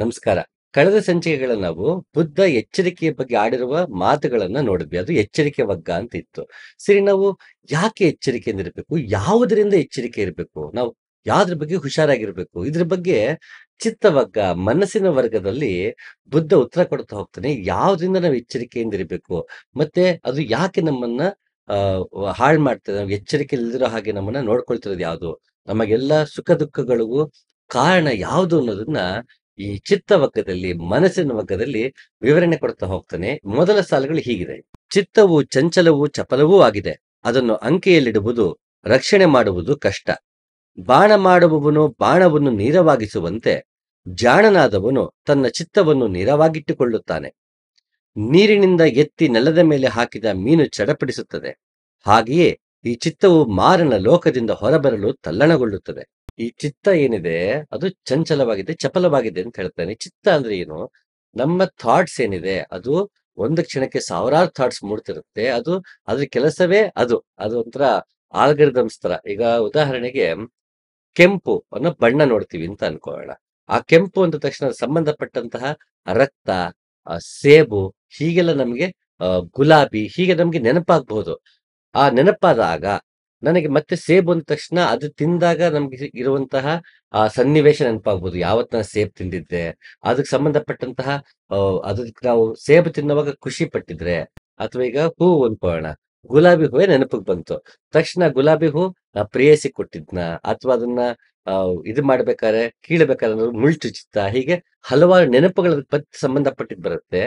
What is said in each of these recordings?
ನಮಸ್ಕಾರ ಕಳೆದ ಸಂಚಿಕೆಗಳ ನಾವು ಬುದ್ಧ ಎಚ್ಚರಿಕೆಯ ಬಗ್ಗೆ ಆಡಿರುವ ಮಾತುಗಳನ್ನ ನೋಡಿದ್ವಿ ಅದು ಎಚ್ಚರಿಕೆ ವಗ್ಗ ಅಂತ ಇತ್ತು ಸರಿ ನಾವು ಯಾಕೆ ಎಚ್ಚರಿಕೆಯಿಂದ ಇರಬೇಕು ಯಾವುದರಿಂದ ಎಚ್ಚರಿಕೆ ಇರಬೇಕು ನಾವು ಯಾವ್ದ್ರ ಬಗ್ಗೆ ಹುಷಾರಾಗಿರ್ಬೇಕು ಇದ್ರ ಬಗ್ಗೆ ಚಿತ್ತವಗ್ಗ ಮನಸ್ಸಿನ ವರ್ಗದಲ್ಲಿ ಬುದ್ಧ ಉತ್ತರ ಕೊಡ್ತಾ ಹೋಗ್ತಾನೆ ಯಾವ್ದ್ರಿಂದ ನಾವು ಎಚ್ಚರಿಕೆಯಿಂದ ಇರಬೇಕು ಮತ್ತೆ ಅದು ಯಾಕೆ ನಮ್ಮನ್ನ ಹಾಳು ಮಾಡ್ತದೆ ನಾವು ಎಚ್ಚರಿಕೆ ಇಲ್ದಿರೋ ಹಾಗೆ ನಮ್ಮನ್ನ ನೋಡ್ಕೊಳ್ತಿರೋದು ಯಾವುದು ನಮಗೆಲ್ಲ ಸುಖ ದುಃಖಗಳಿಗೂ ಕಾರಣ ಯಾವುದು ಅನ್ನೋದನ್ನ ಈ ಚಿತ್ತ ವಕ್ಕದಲ್ಲಿ ಮನಸ್ಸಿನ ವಕ್ಕದಲ್ಲಿ ವಿವರಣೆ ಕೊಡ್ತಾ ಹೋಗ್ತಾನೆ ಮೊದಲ ಸಾಲುಗಳು ಹೀಗಿದೆ ಚಿತ್ತವು ಚಂಚಲವೂ ಚಪಲವೂ ಆಗಿದೆ ಅದನ್ನು ಅಂಕೆಯಲ್ಲಿಡುವುದು ರಕ್ಷಣೆ ಮಾಡುವುದು ಕಷ್ಟ ಬಾಣ ಮಾಡುವವನು ಬಾಣವನ್ನು ನೀರವಾಗಿಸುವಂತೆ ಜಾಣನಾದವನು ತನ್ನ ಚಿತ್ತವನ್ನು ನೀರವಾಗಿಟ್ಟುಕೊಳ್ಳುತ್ತಾನೆ ನೀರಿನಿಂದ ಎತ್ತಿ ನೆಲದ ಮೇಲೆ ಹಾಕಿದ ಮೀನು ಚಡಪಡಿಸುತ್ತದೆ ಹಾಗೆಯೇ ಈ ಚಿತ್ತವು ಮಾರನ ಲೋಕದಿಂದ ಹೊರಬರಲು ತಲ್ಲಣಗೊಳ್ಳುತ್ತದೆ ಈ ಚಿತ್ತ ಏನಿದೆ ಅದು ಚಂಚಲವಾಗಿದೆ ಚಪಲವಾಗಿದೆ ಅಂತ ಹೇಳ್ತಾನೆ ಚಿತ್ತ ಅಂದ್ರೆ ಏನು ನಮ್ಮ ಥಾಟ್ಸ್ ಏನಿದೆ ಅದು ಒಂದು ಕ್ಷಣಕ್ಕೆ ಸಾವಿರಾರು ಥಾಟ್ಸ್ ಮೂಡ್ತಿರುತ್ತೆ ಅದು ಅದ್ರ ಕೆಲಸವೇ ಅದು ಅದು ಒಂಥರ ಆಲ್ಗರಿದಮ್ಸ್ ತರ ಈಗ ಉದಾಹರಣೆಗೆ ಕೆಂಪು ಅನ್ನೋ ಬಣ್ಣ ನೋಡ್ತೀವಿ ಅಂತ ಅನ್ಕೋಣ ಆ ಕೆಂಪು ಅಂದ ತಕ್ಷಣ ಸಂಬಂಧಪಟ್ಟಂತಹ ರಕ್ತ ಸೇಬು ಹೀಗೆಲ್ಲ ನಮ್ಗೆ ಗುಲಾಬಿ ಹೀಗೆ ನಮ್ಗೆ ನೆನಪಾಗ್ಬಹುದು ಆ ನೆನಪಾದಾಗ ನನಗೆ ಮತ್ತೆ ಸೇಬ್ ಬಂದ ತಕ್ಷಣ ಅದು ತಿಂದಾಗ ನಮ್ಗೆ ಇರುವಂತಹ ಆ ಸನ್ನಿವೇಶ ನೆನಪಾಗ್ಬೋದು ಯಾವತ್ ಸೇಬ್ ತಿಂದಿದ್ದೆ ಅದಕ್ಕೆ ಸಂಬಂಧಪಟ್ಟಂತಹ ಅದಕ್ಕೆ ನಾವು ಸೇಬು ತಿನ್ನುವಾಗ ಖುಷಿ ಪಟ್ಟಿದ್ರೆ ಅಥವಾ ಈಗ ಹೂ ಅನ್ಕೋಣ ಗುಲಾಬಿ ಹೂವೇ ನೆನಪಿಗೆ ಬಂತು ತಕ್ಷಣ ಗುಲಾಬಿ ಹೂ ಪ್ರೇಯಸಿ ಕೊಟ್ಟಿದ್ನ ಅಥವಾ ಅದನ್ನ ಇದು ಮಾಡ್ಬೇಕಾದ್ರೆ ಕೀಳ್ಬೇಕಾದ್ರೆ ಮುಳ್ ಚಿತ್ತ ಹೀಗೆ ಹಲವಾರು ನೆನಪುಗಳ ಸಂಬಂಧಪಟ್ಟಿದ್ ಬರುತ್ತೆ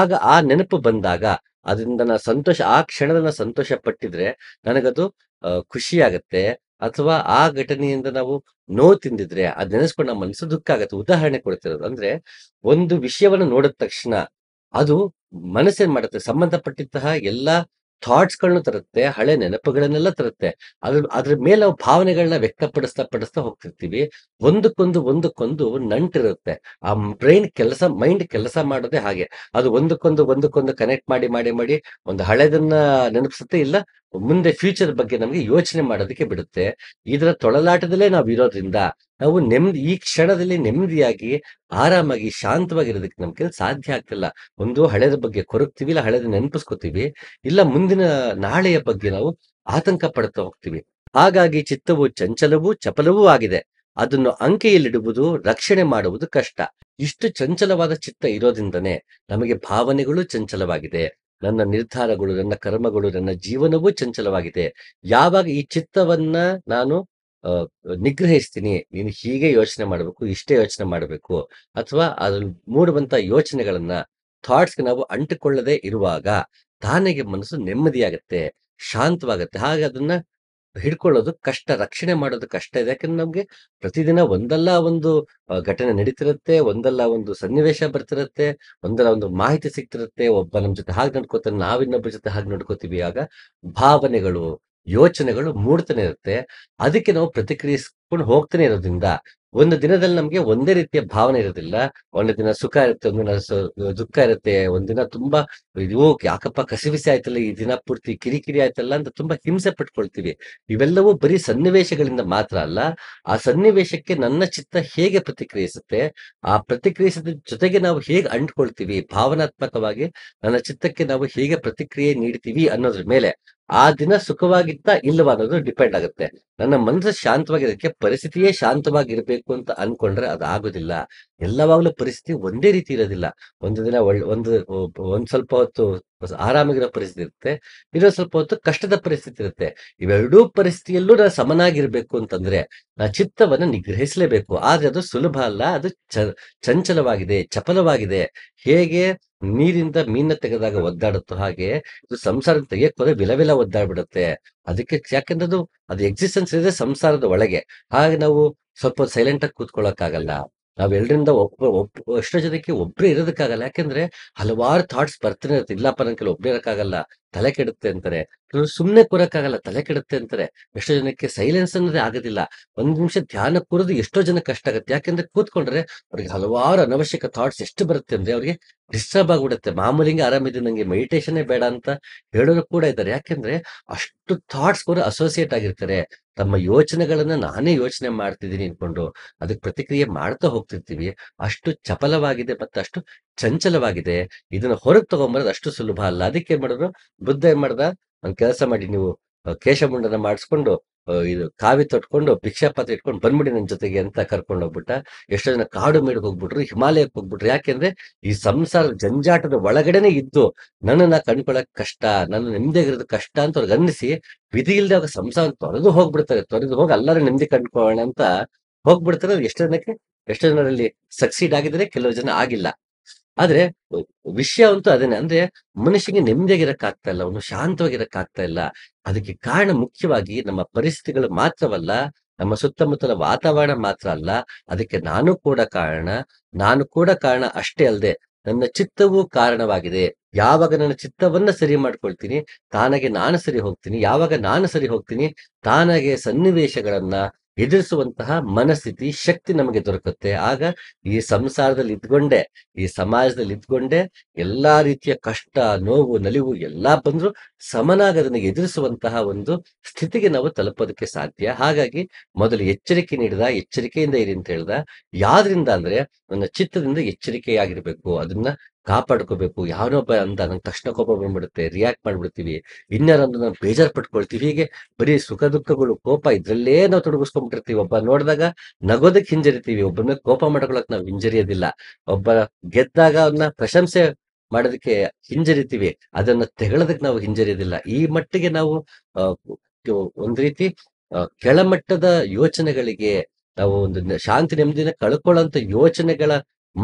ಆಗ ಆ ನೆನಪು ಬಂದಾಗ ಅದರಿಂದ ನಾ ಸಂತೋಷ ಆ ಕ್ಷಣದ ಸಂತೋಷ ಪಟ್ಟಿದ್ರೆ ನನಗದು ಖುಷಿ ಆಗತ್ತೆ ಅಥವಾ ಆ ಘಟನೆಯಿಂದ ನಾವು ನೋವು ತಿಂದಿದ್ರೆ ಅದ್ ನೆನೆಸ್ಕೊಂಡು ನಮ್ಮ ಮನಸ್ಸು ದುಃಖ ಆಗುತ್ತೆ ಉದಾಹರಣೆ ಕೊಡ್ತಿರೋದು ಅಂದ್ರೆ ಒಂದು ವಿಷಯವನ್ನ ನೋಡಿದ ತಕ್ಷಣ ಅದು ಮನಸ್ಸೇನ್ ಮಾಡುತ್ತೆ ಸಂಬಂಧಪಟ್ಟಂತಹ ಎಲ್ಲಾ ಥಾಟ್ಸ್ ಗಳನ್ನು ತರುತ್ತೆ ಹಳೆ ನೆನಪುಗಳನ್ನೆಲ್ಲ ತರುತ್ತೆ ಅದ್ರ ಅದ್ರ ಮೇಲೆ ನಾವು ಭಾವನೆಗಳನ್ನ ವ್ಯಕ್ತಪಡಿಸ್ತಾ ಪಡಿಸ್ತಾ ಹೋಗ್ತಿರ್ತೀವಿ ಒಂದಕ್ಕೊಂದು ಒಂದಕ್ಕೊಂದು ನಂಟಿರುತ್ತೆ ಆ ಬ್ರೈನ್ ಕೆಲಸ ಮೈಂಡ್ ಕೆಲಸ ಮಾಡೋದೇ ಹಾಗೆ ಅದು ಒಂದಕ್ಕೊಂದು ಒಂದಕ್ಕೊಂದು ಕನೆಕ್ಟ್ ಮಾಡಿ ಮಾಡಿ ಮಾಡಿ ಒಂದು ಹಳೆದನ್ನ ನೆನಪಿಸುತ್ತೆ ಇಲ್ಲ ಮುಂದೆ ಫ್ಯೂಚರ್ ಬಗ್ಗೆ ನಮಗೆ ಯೋಚನೆ ಮಾಡೋದಕ್ಕೆ ಬಿಡುತ್ತೆ ಇದರ ತೊಳಲಾಟದಲ್ಲೇ ನಾವು ಇರೋದ್ರಿಂದ ನಾವು ನೆಮ್ಮದಿ ಈ ಕ್ಷಣದಲ್ಲಿ ನೆಮ್ಮದಿಯಾಗಿ ಆರಾಮಾಗಿ ಶಾಂತವಾಗಿರೋದಕ್ಕೆ ನಮ್ಗೆ ಸಾಧ್ಯ ಆಗ್ತಿಲ್ಲ ಒಂದು ಹಳೆದ ಬಗ್ಗೆ ಕೊರಗ್ತೀವಿ ಇಲ್ಲ ಹಳೆದ ನೆನಪಿಸ್ಕೋತೀವಿ ಇಲ್ಲ ಮುಂದಿನ ನಾಳೆಯ ಬಗ್ಗೆ ನಾವು ಆತಂಕ ಪಡ್ತಾ ಹೋಗ್ತೀವಿ ಹಾಗಾಗಿ ಚಿತ್ತವು ಚಂಚಲವೂ ಚಪಲವೂ ಆಗಿದೆ ಅದನ್ನು ಅಂಕೆಯಲ್ಲಿಡುವುದು ರಕ್ಷಣೆ ಮಾಡುವುದು ಕಷ್ಟ ಇಷ್ಟು ಚಂಚಲವಾದ ಚಿತ್ತ ಇರೋದ್ರಿಂದನೇ ನಮಗೆ ಭಾವನೆಗಳು ಚಂಚಲವಾಗಿದೆ ನನ್ನ ನಿರ್ಧಾರಗಳು ನನ್ನ ಕರ್ಮಗಳು ನನ್ನ ಜೀವನವೂ ಚಂಚಲವಾಗಿದೆ ಯಾವಾಗ ಈ ಚಿತ್ತವನ್ನ ನಾನು ನಿಗ್ರಹಿಸ್ತೀನಿ ನೀನು ಹೀಗೆ ಯೋಚನೆ ಮಾಡಬೇಕು ಇಷ್ಟೇ ಯೋಚನೆ ಮಾಡಬೇಕು ಅಥವಾ ಅದ್ರಲ್ಲಿ ಮೂಡುವಂತ ಯೋಚನೆಗಳನ್ನ ಥಾಟ್ಸ್ಗೆ ನಾವು ಅಂಟಿಕೊಳ್ಳದೆ ಇರುವಾಗ ತಾನೇ ಮನಸ್ಸು ನೆಮ್ಮದಿಯಾಗತ್ತೆ ಶಾಂತವಾಗತ್ತೆ ಹಾಗೆ ಅದನ್ನ ಹಿಡ್ಕೊಳ್ಳೋದು ಕಷ್ಟ ರಕ್ಷಣೆ ಮಾಡೋದು ಕಷ್ಟ ಇದೆ ಯಾಕಂದ್ರೆ ನಮ್ಗೆ ಪ್ರತಿದಿನ ಒಂದಲ್ಲ ಒಂದು ಘಟನೆ ನಡೀತಿರುತ್ತೆ ಒಂದಲ್ಲ ಒಂದು ಸನ್ನಿವೇಶ ಬರ್ತಿರುತ್ತೆ ಒಂದಲ್ಲ ಒಂದು ಮಾಹಿತಿ ಸಿಗ್ತಿರುತ್ತೆ ಒಬ್ಬ ನಮ್ಮ ಜೊತೆ ಹಾಗೆ ನಡ್ಕೋತಾರೆ ನಾವಿನ್ನೊಬ್ಬರ ಜೊತೆ ಹಾಗೆ ನಡ್ಕೋತೀವಿ ಆಗ ಭಾವನೆಗಳು ಯೋಚನೆಗಳು ಮೂಡ್ತಾನೆ ಇರುತ್ತೆ ಅದಕ್ಕೆ ನಾವು ಪ್ರತಿಕ್ರಿಯಿಸ್ಕೊಂಡು ಹೋಗ್ತಾನೆ ಇರೋದ್ರಿಂದ ಒಂದು ದಿನದಲ್ಲಿ ನಮ್ಗೆ ಒಂದೇ ರೀತಿಯ ಭಾವನೆ ಇರೋದಿಲ್ಲ ಒಂದು ದಿನ ಸುಖ ಇರುತ್ತೆ ಒಂದಿನ ದುಃಖ ಇರುತ್ತೆ ಒಂದಿನ ತುಂಬಾ ಇದು ಯಾಕಪ್ಪ ಕಸಿವಿಸಿ ಆಯ್ತಲ್ಲ ಈ ದಿನ ಪೂರ್ತಿ ಕಿರಿಕಿರಿ ಆಯ್ತಲ್ಲ ಅಂತ ತುಂಬಾ ಹಿಂಸೆ ಪಟ್ಕೊಳ್ತೀವಿ ಇವೆಲ್ಲವೂ ಬರೀ ಸನ್ನಿವೇಶಗಳಿಂದ ಮಾತ್ರ ಅಲ್ಲ ಆ ಸನ್ನಿವೇಶಕ್ಕೆ ನನ್ನ ಚಿತ್ತ ಹೇಗೆ ಪ್ರತಿಕ್ರಿಯಿಸುತ್ತೆ ಆ ಪ್ರತಿಕ್ರಿಯಿಸಿದ ಜೊತೆಗೆ ನಾವು ಹೇಗೆ ಅಂಟ್ಕೊಳ್ತೀವಿ ಭಾವನಾತ್ಮಕವಾಗಿ ನನ್ನ ಚಿತ್ತಕ್ಕೆ ನಾವು ಹೇಗೆ ಪ್ರತಿಕ್ರಿಯೆ ನೀಡ್ತೀವಿ ಅನ್ನೋದ್ರ ಮೇಲೆ ಆ ದಿನ ಸುಖವಾಗಿತ್ತ ಇಲ್ಲವಾ ಅನ್ನೋದು ಡಿಪೆಂಡ್ ಆಗುತ್ತೆ ನನ್ನ ಮನಸ್ಸು ಶಾಂತವಾಗಿರೋದಕ್ಕೆ ಪರಿಸ್ಥಿತಿಯೇ ಶಾಂತವಾಗಿರ್ಬೇಕು ಅಂತ ಅನ್ಕೊಂಡ್ರೆ ಅದು ಆಗುದಿಲ್ಲ ಎಲ್ಲವಾಗ್ಲೂ ಪರಿಸ್ಥಿತಿ ಒಂದೇ ರೀತಿ ಇರೋದಿಲ್ಲ ಒಂದು ದಿನ ಒಳ್ಳೆ ಒಂದು ಒಂದ್ ಸ್ವಲ್ಪ ಹೊತ್ತು ಆರಾಮಾಗಿರೋ ಪರಿಸ್ಥಿತಿ ಇರುತ್ತೆ ಇನ್ನೊಂದು ಸ್ವಲ್ಪ ಹೊತ್ತು ಕಷ್ಟದ ಪರಿಸ್ಥಿತಿ ಇರುತ್ತೆ ಇವೆರಡೂ ಪರಿಸ್ಥಿತಿಯಲ್ಲೂ ನಾನು ಸಮನಾಗಿರ್ಬೇಕು ಅಂತಂದ್ರೆ ನಾ ಚಿತ್ತವನ್ನು ನಿಗ್ರಹಿಸಲೇಬೇಕು ಆದ್ರೆ ಅದು ಸುಲಭ ಅಲ್ಲ ಅದು ಚಂಚಲವಾಗಿದೆ ಚಪಲವಾಗಿದೆ ಹೇಗೆ ನೀರಿಂದ ಮೀನ ತೆಗೆದಾಗ ಒದ್ದಾಡುತ್ತೋ ಹಾಗೆ ಇದು ಸಂಸಾರ ತೆಗಿಯಕ್ ಹೋದ್ರೆ ವಿಲ ಒದ್ದಾಡ್ಬಿಡುತ್ತೆ ಅದಕ್ಕೆ ಯಾಕೆಂದ್ರೆ ಅದು ಅದು ಎಕ್ಸಿಸ್ಟೆನ್ಸ್ ಇದೆ ಸಂಸಾರದ ಒಳಗೆ ಹಾಗೆ ನಾವು ಸ್ವಲ್ಪ ಸೈಲೆಂಟ್ ಆಗಿ ನಾವ್ ಆಗಲ್ಲ ಒಬ್ಬ ಒಬ್ಬ ಎಷ್ಟು ಜನಕ್ಕೆ ಒಬ್ಬರೇ ಇರೋದಕ್ಕಾಗಲ್ಲ ಯಾಕಂದ್ರೆ ಹಲವಾರು ಥಾಟ್ಸ್ ಬರ್ತಾನೆ ಇರುತ್ತೆ ಇಲ್ಲಪ್ಪ ನನ್ ಕೆಲವು ಒಬ್ಬರೇ ಇರೋಕ್ಕಾಗಲ್ಲ ತಲೆ ಕೆಡುತ್ತೆ ಅಂತಾರೆ ಸುಮ್ಮನೆ ಕೂರಕ್ಕಾಗಲ್ಲ ತಲೆ ಕೆಡುತ್ತೆ ಅಂತಾರೆ ಎಷ್ಟೋ ಜನಕ್ಕೆ ಸೈಲೆನ್ಸ್ ಅನ್ನೋದೇ ಆಗೋದಿಲ್ಲ ಒಂದ್ ನಿಮಿಷ ಧ್ಯಾನ ಕೂರೋದು ಎಷ್ಟೋ ಜನ ಕಷ್ಟ ಆಗುತ್ತೆ ಯಾಕೆಂದ್ರೆ ಕೂತ್ಕೊಂಡ್ರೆ ಅವ್ರಿಗೆ ಹಲವಾರು ಅನವಶ್ಯಕ ಥಾಟ್ಸ್ ಎಷ್ಟು ಬರುತ್ತೆ ಅಂದ್ರೆ ಅವ್ರಿಗೆ ಡಿಸ್ಟರ್ಬ್ ಆಗ್ಬಿಡುತ್ತೆ ಮಾಮೂಲಿಂಗೆ ಆರಾಮಿದ್ದೀನಿ ನಂಗೆ ಮೆಡಿಟೇಷನೇ ಬೇಡ ಅಂತ ಹೇಳೋರು ಕೂಡ ಇದ್ದಾರೆ ಯಾಕೆಂದ್ರೆ ಅಷ್ಟು ಥಾಟ್ಸ್ ಕೂಡ ಅಸೋಸಿಯೇಟ್ ಆಗಿರ್ತಾರೆ ತಮ್ಮ ಯೋಚನೆಗಳನ್ನ ನಾನೇ ಯೋಚನೆ ಮಾಡ್ತಿದ್ದೀನಿ ಅನ್ಕೊಂಡು ಅದಕ್ಕೆ ಪ್ರತಿಕ್ರಿಯೆ ಮಾಡ್ತಾ ಹೋಗ್ತಿರ್ತೀವಿ ಅಷ್ಟು ಚಪಲವಾಗಿದೆ ಮತ್ತು ಅಷ್ಟು ಚಂಚಲವಾಗಿದೆ ಇದನ್ನ ಹೊರಗೆ ತಗೊಂಬರೋದು ಅಷ್ಟು ಸುಲಭ ಅಲ್ಲ ಅದಕ್ಕೆ ಏನ್ ಮಾಡಿದ್ರು ಬುದ್ಧ ಏನ್ ಮಾಡ್ದ ಒಂದ್ ಕೆಲಸ ಮಾಡಿ ನೀವು ಕೇಶಮುಂಡನ ಮಾಡಿಸ್ಕೊಂಡು ಇದು ಕಾವಿ ತೊಟ್ಕೊಂಡು ಪಾತ್ರ ಇಟ್ಕೊಂಡು ಬಂದ್ಬಿಡಿ ನನ್ನ ಜೊತೆಗೆ ಅಂತ ಕರ್ಕೊಂಡು ಹೋಗ್ಬಿಟ್ಟ ಎಷ್ಟೋ ಜನ ಕಾಡು ಮೇಡಕ್ಕೆ ಹೋಗ್ಬಿಟ್ರು ಹಿಮಾಲಯಕ್ಕೆ ಹೋಗ್ಬಿಟ್ರು ಯಾಕೆಂದ್ರೆ ಈ ಸಂಸಾರ ಜಂಜಾಟದ ಒಳಗಡೆನೆ ಇದ್ದು ನನ್ನನ್ನ ಕಂಡ್ಕೊಳಕ್ ಕಷ್ಟ ನನ್ನ ನೆಮ್ಮದಿಯಾಗಿರೋದು ಕಷ್ಟ ಅಂತ ಅವ್ರಿಗೆ ಅನ್ನಿಸಿ ವಿಧಿ ಅವಾಗ ಸಂಸಾರ ತೊರೆದು ಹೋಗ್ಬಿಡ್ತಾರೆ ತೊರೆದು ಹೋಗಿ ಎಲ್ಲರೂ ನೆಮ್ಮದಿ ಕಂಡ್ಕೊಳ್ಳೋಣ ಅಂತ ಹೋಗ್ಬಿಡ್ತಾರೆ ಎಷ್ಟೋ ಜನಕ್ಕೆ ಎಷ್ಟೋ ಜನರಲ್ಲಿ ಸಕ್ಸೀಡ್ ಆಗಿದ್ರೆ ಕೆಲವು ಜನ ಆಗಿಲ್ಲ ಆದ್ರೆ ವಿಷಯ ಅಂತೂ ಅದೇನೆ ಅಂದ್ರೆ ಮನುಷ್ಯನಿಗೆ ನೆಮ್ಮದಿಯಾಗಿರಕ್ಕಾಗ್ತಾ ಇಲ್ಲ ಅವನು ಶಾಂತವಾಗಿರಕ್ಕಾಗ್ತಾ ಇಲ್ಲ ಅದಕ್ಕೆ ಕಾರಣ ಮುಖ್ಯವಾಗಿ ನಮ್ಮ ಪರಿಸ್ಥಿತಿಗಳು ಮಾತ್ರವಲ್ಲ ನಮ್ಮ ಸುತ್ತಮುತ್ತಲ ವಾತಾವರಣ ಮಾತ್ರ ಅಲ್ಲ ಅದಕ್ಕೆ ನಾನು ಕೂಡ ಕಾರಣ ನಾನು ಕೂಡ ಕಾರಣ ಅಷ್ಟೇ ಅಲ್ಲದೆ ನನ್ನ ಚಿತ್ತವೂ ಕಾರಣವಾಗಿದೆ ಯಾವಾಗ ನನ್ನ ಚಿತ್ತವನ್ನ ಸರಿ ಮಾಡ್ಕೊಳ್ತೀನಿ ತಾನಾಗೆ ನಾನು ಸರಿ ಹೋಗ್ತೀನಿ ಯಾವಾಗ ನಾನು ಸರಿ ಹೋಗ್ತೀನಿ ತಾನಾಗೆ ಸನ್ನಿವೇಶಗಳನ್ನ ಎದುರಿಸುವಂತಹ ಮನಸ್ಥಿತಿ ಶಕ್ತಿ ನಮಗೆ ದೊರಕುತ್ತೆ ಆಗ ಈ ಸಂಸಾರದಲ್ಲಿ ಇದ್ಕೊಂಡೆ ಈ ಸಮಾಜದಲ್ಲಿ ಇದ್ಕೊಂಡೆ ಎಲ್ಲಾ ರೀತಿಯ ಕಷ್ಟ ನೋವು ನಲಿವು ಎಲ್ಲಾ ಬಂದ್ರು ಅದನ್ನ ಎದುರಿಸುವಂತಹ ಒಂದು ಸ್ಥಿತಿಗೆ ನಾವು ತಲುಪೋದಕ್ಕೆ ಸಾಧ್ಯ ಹಾಗಾಗಿ ಮೊದಲು ಎಚ್ಚರಿಕೆ ನೀಡಿದ ಎಚ್ಚರಿಕೆಯಿಂದ ಇರಿ ಅಂತ ಹೇಳ್ದ ಯಾವ್ದ್ರಿಂದ ಅಂದ್ರೆ ನನ್ನ ಚಿತ್ತದಿಂದ ಎಚ್ಚರಿಕೆಯಾಗಿರ್ಬೇಕು ಅದನ್ನ ಕಾಪಾಡ್ಕೋಬೇಕು ಯಾರೋ ಅಂತ ನಂಗೆ ತಕ್ಷಣ ಕೋಪ ಬಂದ್ಬಿಡುತ್ತೆ ರಿಯಾಕ್ಟ್ ಮಾಡ್ಬಿಡ್ತೀವಿ ಇನ್ಯಾರಂದ್ರೆ ನಾವು ಬೇಜಾರ್ ಪಟ್ಕೊಳ್ತೀವಿ ಹೀಗೆ ಬರೀ ಸುಖ ದುಃಖಗಳು ಕೋಪ ಇದ್ರಲ್ಲೇ ನಾವು ತೊಡಗಿಸ್ಕೊಂಡ್ಬಿಟ್ಟಿರ್ತೀವಿ ಒಬ್ಬ ನೋಡಿದಾಗ ನಗೋದಕ್ಕೆ ಹಿಂಜರಿತೀವಿ ಒಬ್ಬನ ಕೋಪ ಮಾಡ್ಕೊಳಕ್ ನಾವು ಹಿಂಜರಿಯೋದಿಲ್ಲ ಒಬ್ಬ ಗೆದ್ದಾಗ ಅವನ್ನ ಪ್ರಶಂಸೆ ಮಾಡೋದಕ್ಕೆ ಹಿಂಜರಿತೀವಿ ಅದನ್ನ ತೆಗಳೋದಕ್ಕೆ ನಾವು ಹಿಂಜರಿಯೋದಿಲ್ಲ ಈ ಮಟ್ಟಿಗೆ ನಾವು ಒಂದ್ ರೀತಿ ಕೆಳಮಟ್ಟದ ಯೋಚನೆಗಳಿಗೆ ನಾವು ಒಂದು ಶಾಂತಿ ನೆಮ್ಮದಿನ ಕಳ್ಕೊಳ್ಳೋ ಯೋಚನೆಗಳ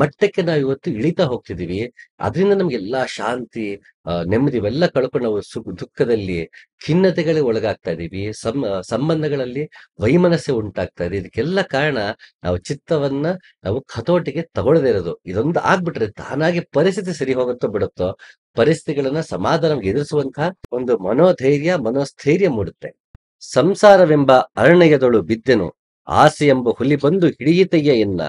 ಮಟ್ಟಕ್ಕೆ ನಾವು ಇವತ್ತು ಇಳಿತಾ ಹೋಗ್ತಿದೀವಿ ಅದರಿಂದ ನಮ್ಗೆಲ್ಲಾ ಶಾಂತಿ ನೆಮ್ಮದಿ ಇವೆಲ್ಲ ಕಳ್ಕೊಂಡು ನಾವು ಸುಖ ದುಃಖದಲ್ಲಿ ಖಿನ್ನತೆಗಳಿಗೆ ಒಳಗಾಗ್ತಾ ಇದೀವಿ ಸಂಬಂಧಗಳಲ್ಲಿ ವೈಮನಸ್ಸೆ ಉಂಟಾಗ್ತಾ ಇದೆ ಇದಕ್ಕೆಲ್ಲ ಕಾರಣ ನಾವು ಚಿತ್ತವನ್ನ ನಾವು ಹತೋಟಿಗೆ ತಗೊಳ್ಳದೇ ಇರೋದು ಇದೊಂದು ಆಗ್ಬಿಟ್ರೆ ತಾನಾಗಿ ಪರಿಸ್ಥಿತಿ ಸರಿ ಹೋಗುತ್ತೋ ಬಿಡುತ್ತೋ ಪರಿಸ್ಥಿತಿಗಳನ್ನ ಸಮಾಧಾನ ಎದುರಿಸುವಂತಹ ಒಂದು ಮನೋಧೈರ್ಯ ಮನೋಸ್ಥೈರ್ಯ ಮೂಡುತ್ತೆ ಸಂಸಾರವೆಂಬ ಅರಣ್ಯದೊಳು ಬಿದ್ದೆನು ಆಸೆ ಎಂಬ ಹುಲಿ ಬಂದು ಹಿಡಿಯಿತಯ್ಯ ಎನ್ನ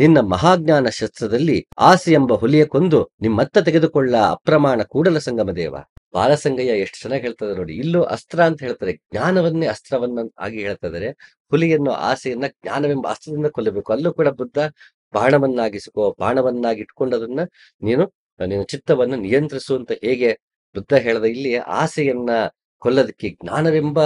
ನಿನ್ನ ಮಹಾಜ್ಞಾನ ಶಸ್ತ್ರದಲ್ಲಿ ಆಸೆ ಎಂಬ ಹುಲಿಯ ಕೊಂದು ನಿಮ್ಮತ್ತ ತೆಗೆದುಕೊಳ್ಳ ಅಪ್ರಮಾಣ ಕೂಡಲ ಸಂಗಮ ದೇವ ಬಾಲಸಂಗಯ್ಯ ಎಷ್ಟು ಚೆನ್ನಾಗಿ ಹೇಳ್ತದೆ ನೋಡಿ ಇಲ್ಲೂ ಅಸ್ತ್ರ ಅಂತ ಹೇಳ್ತಾರೆ ಜ್ಞಾನವನ್ನೇ ಅಸ್ತ್ರವನ್ನ ಆಗಿ ಹೇಳ್ತಾ ಹುಲಿಯನ್ನು ಆಸೆಯನ್ನ ಜ್ಞಾನವೆಂಬ ಅಸ್ತ್ರದಿಂದ ಕೊಲ್ಲಬೇಕು ಅಲ್ಲೂ ಕೂಡ ಬುದ್ಧ ಬಾಣವನ್ನಾಗಿಸಿಕೋ ಬಾಣವನ್ನಾಗಿ ಇಟ್ಕೊಂಡದನ್ನ ನೀನು ನೀನು ಚಿತ್ತವನ್ನು ನಿಯಂತ್ರಿಸುವಂತ ಹೇಗೆ ಬುದ್ಧ ಹೇಳದ ಇಲ್ಲಿ ಆಸೆಯನ್ನ ಕೊಲ್ಲದಕ್ಕೆ ಜ್ಞಾನವೆಂಬ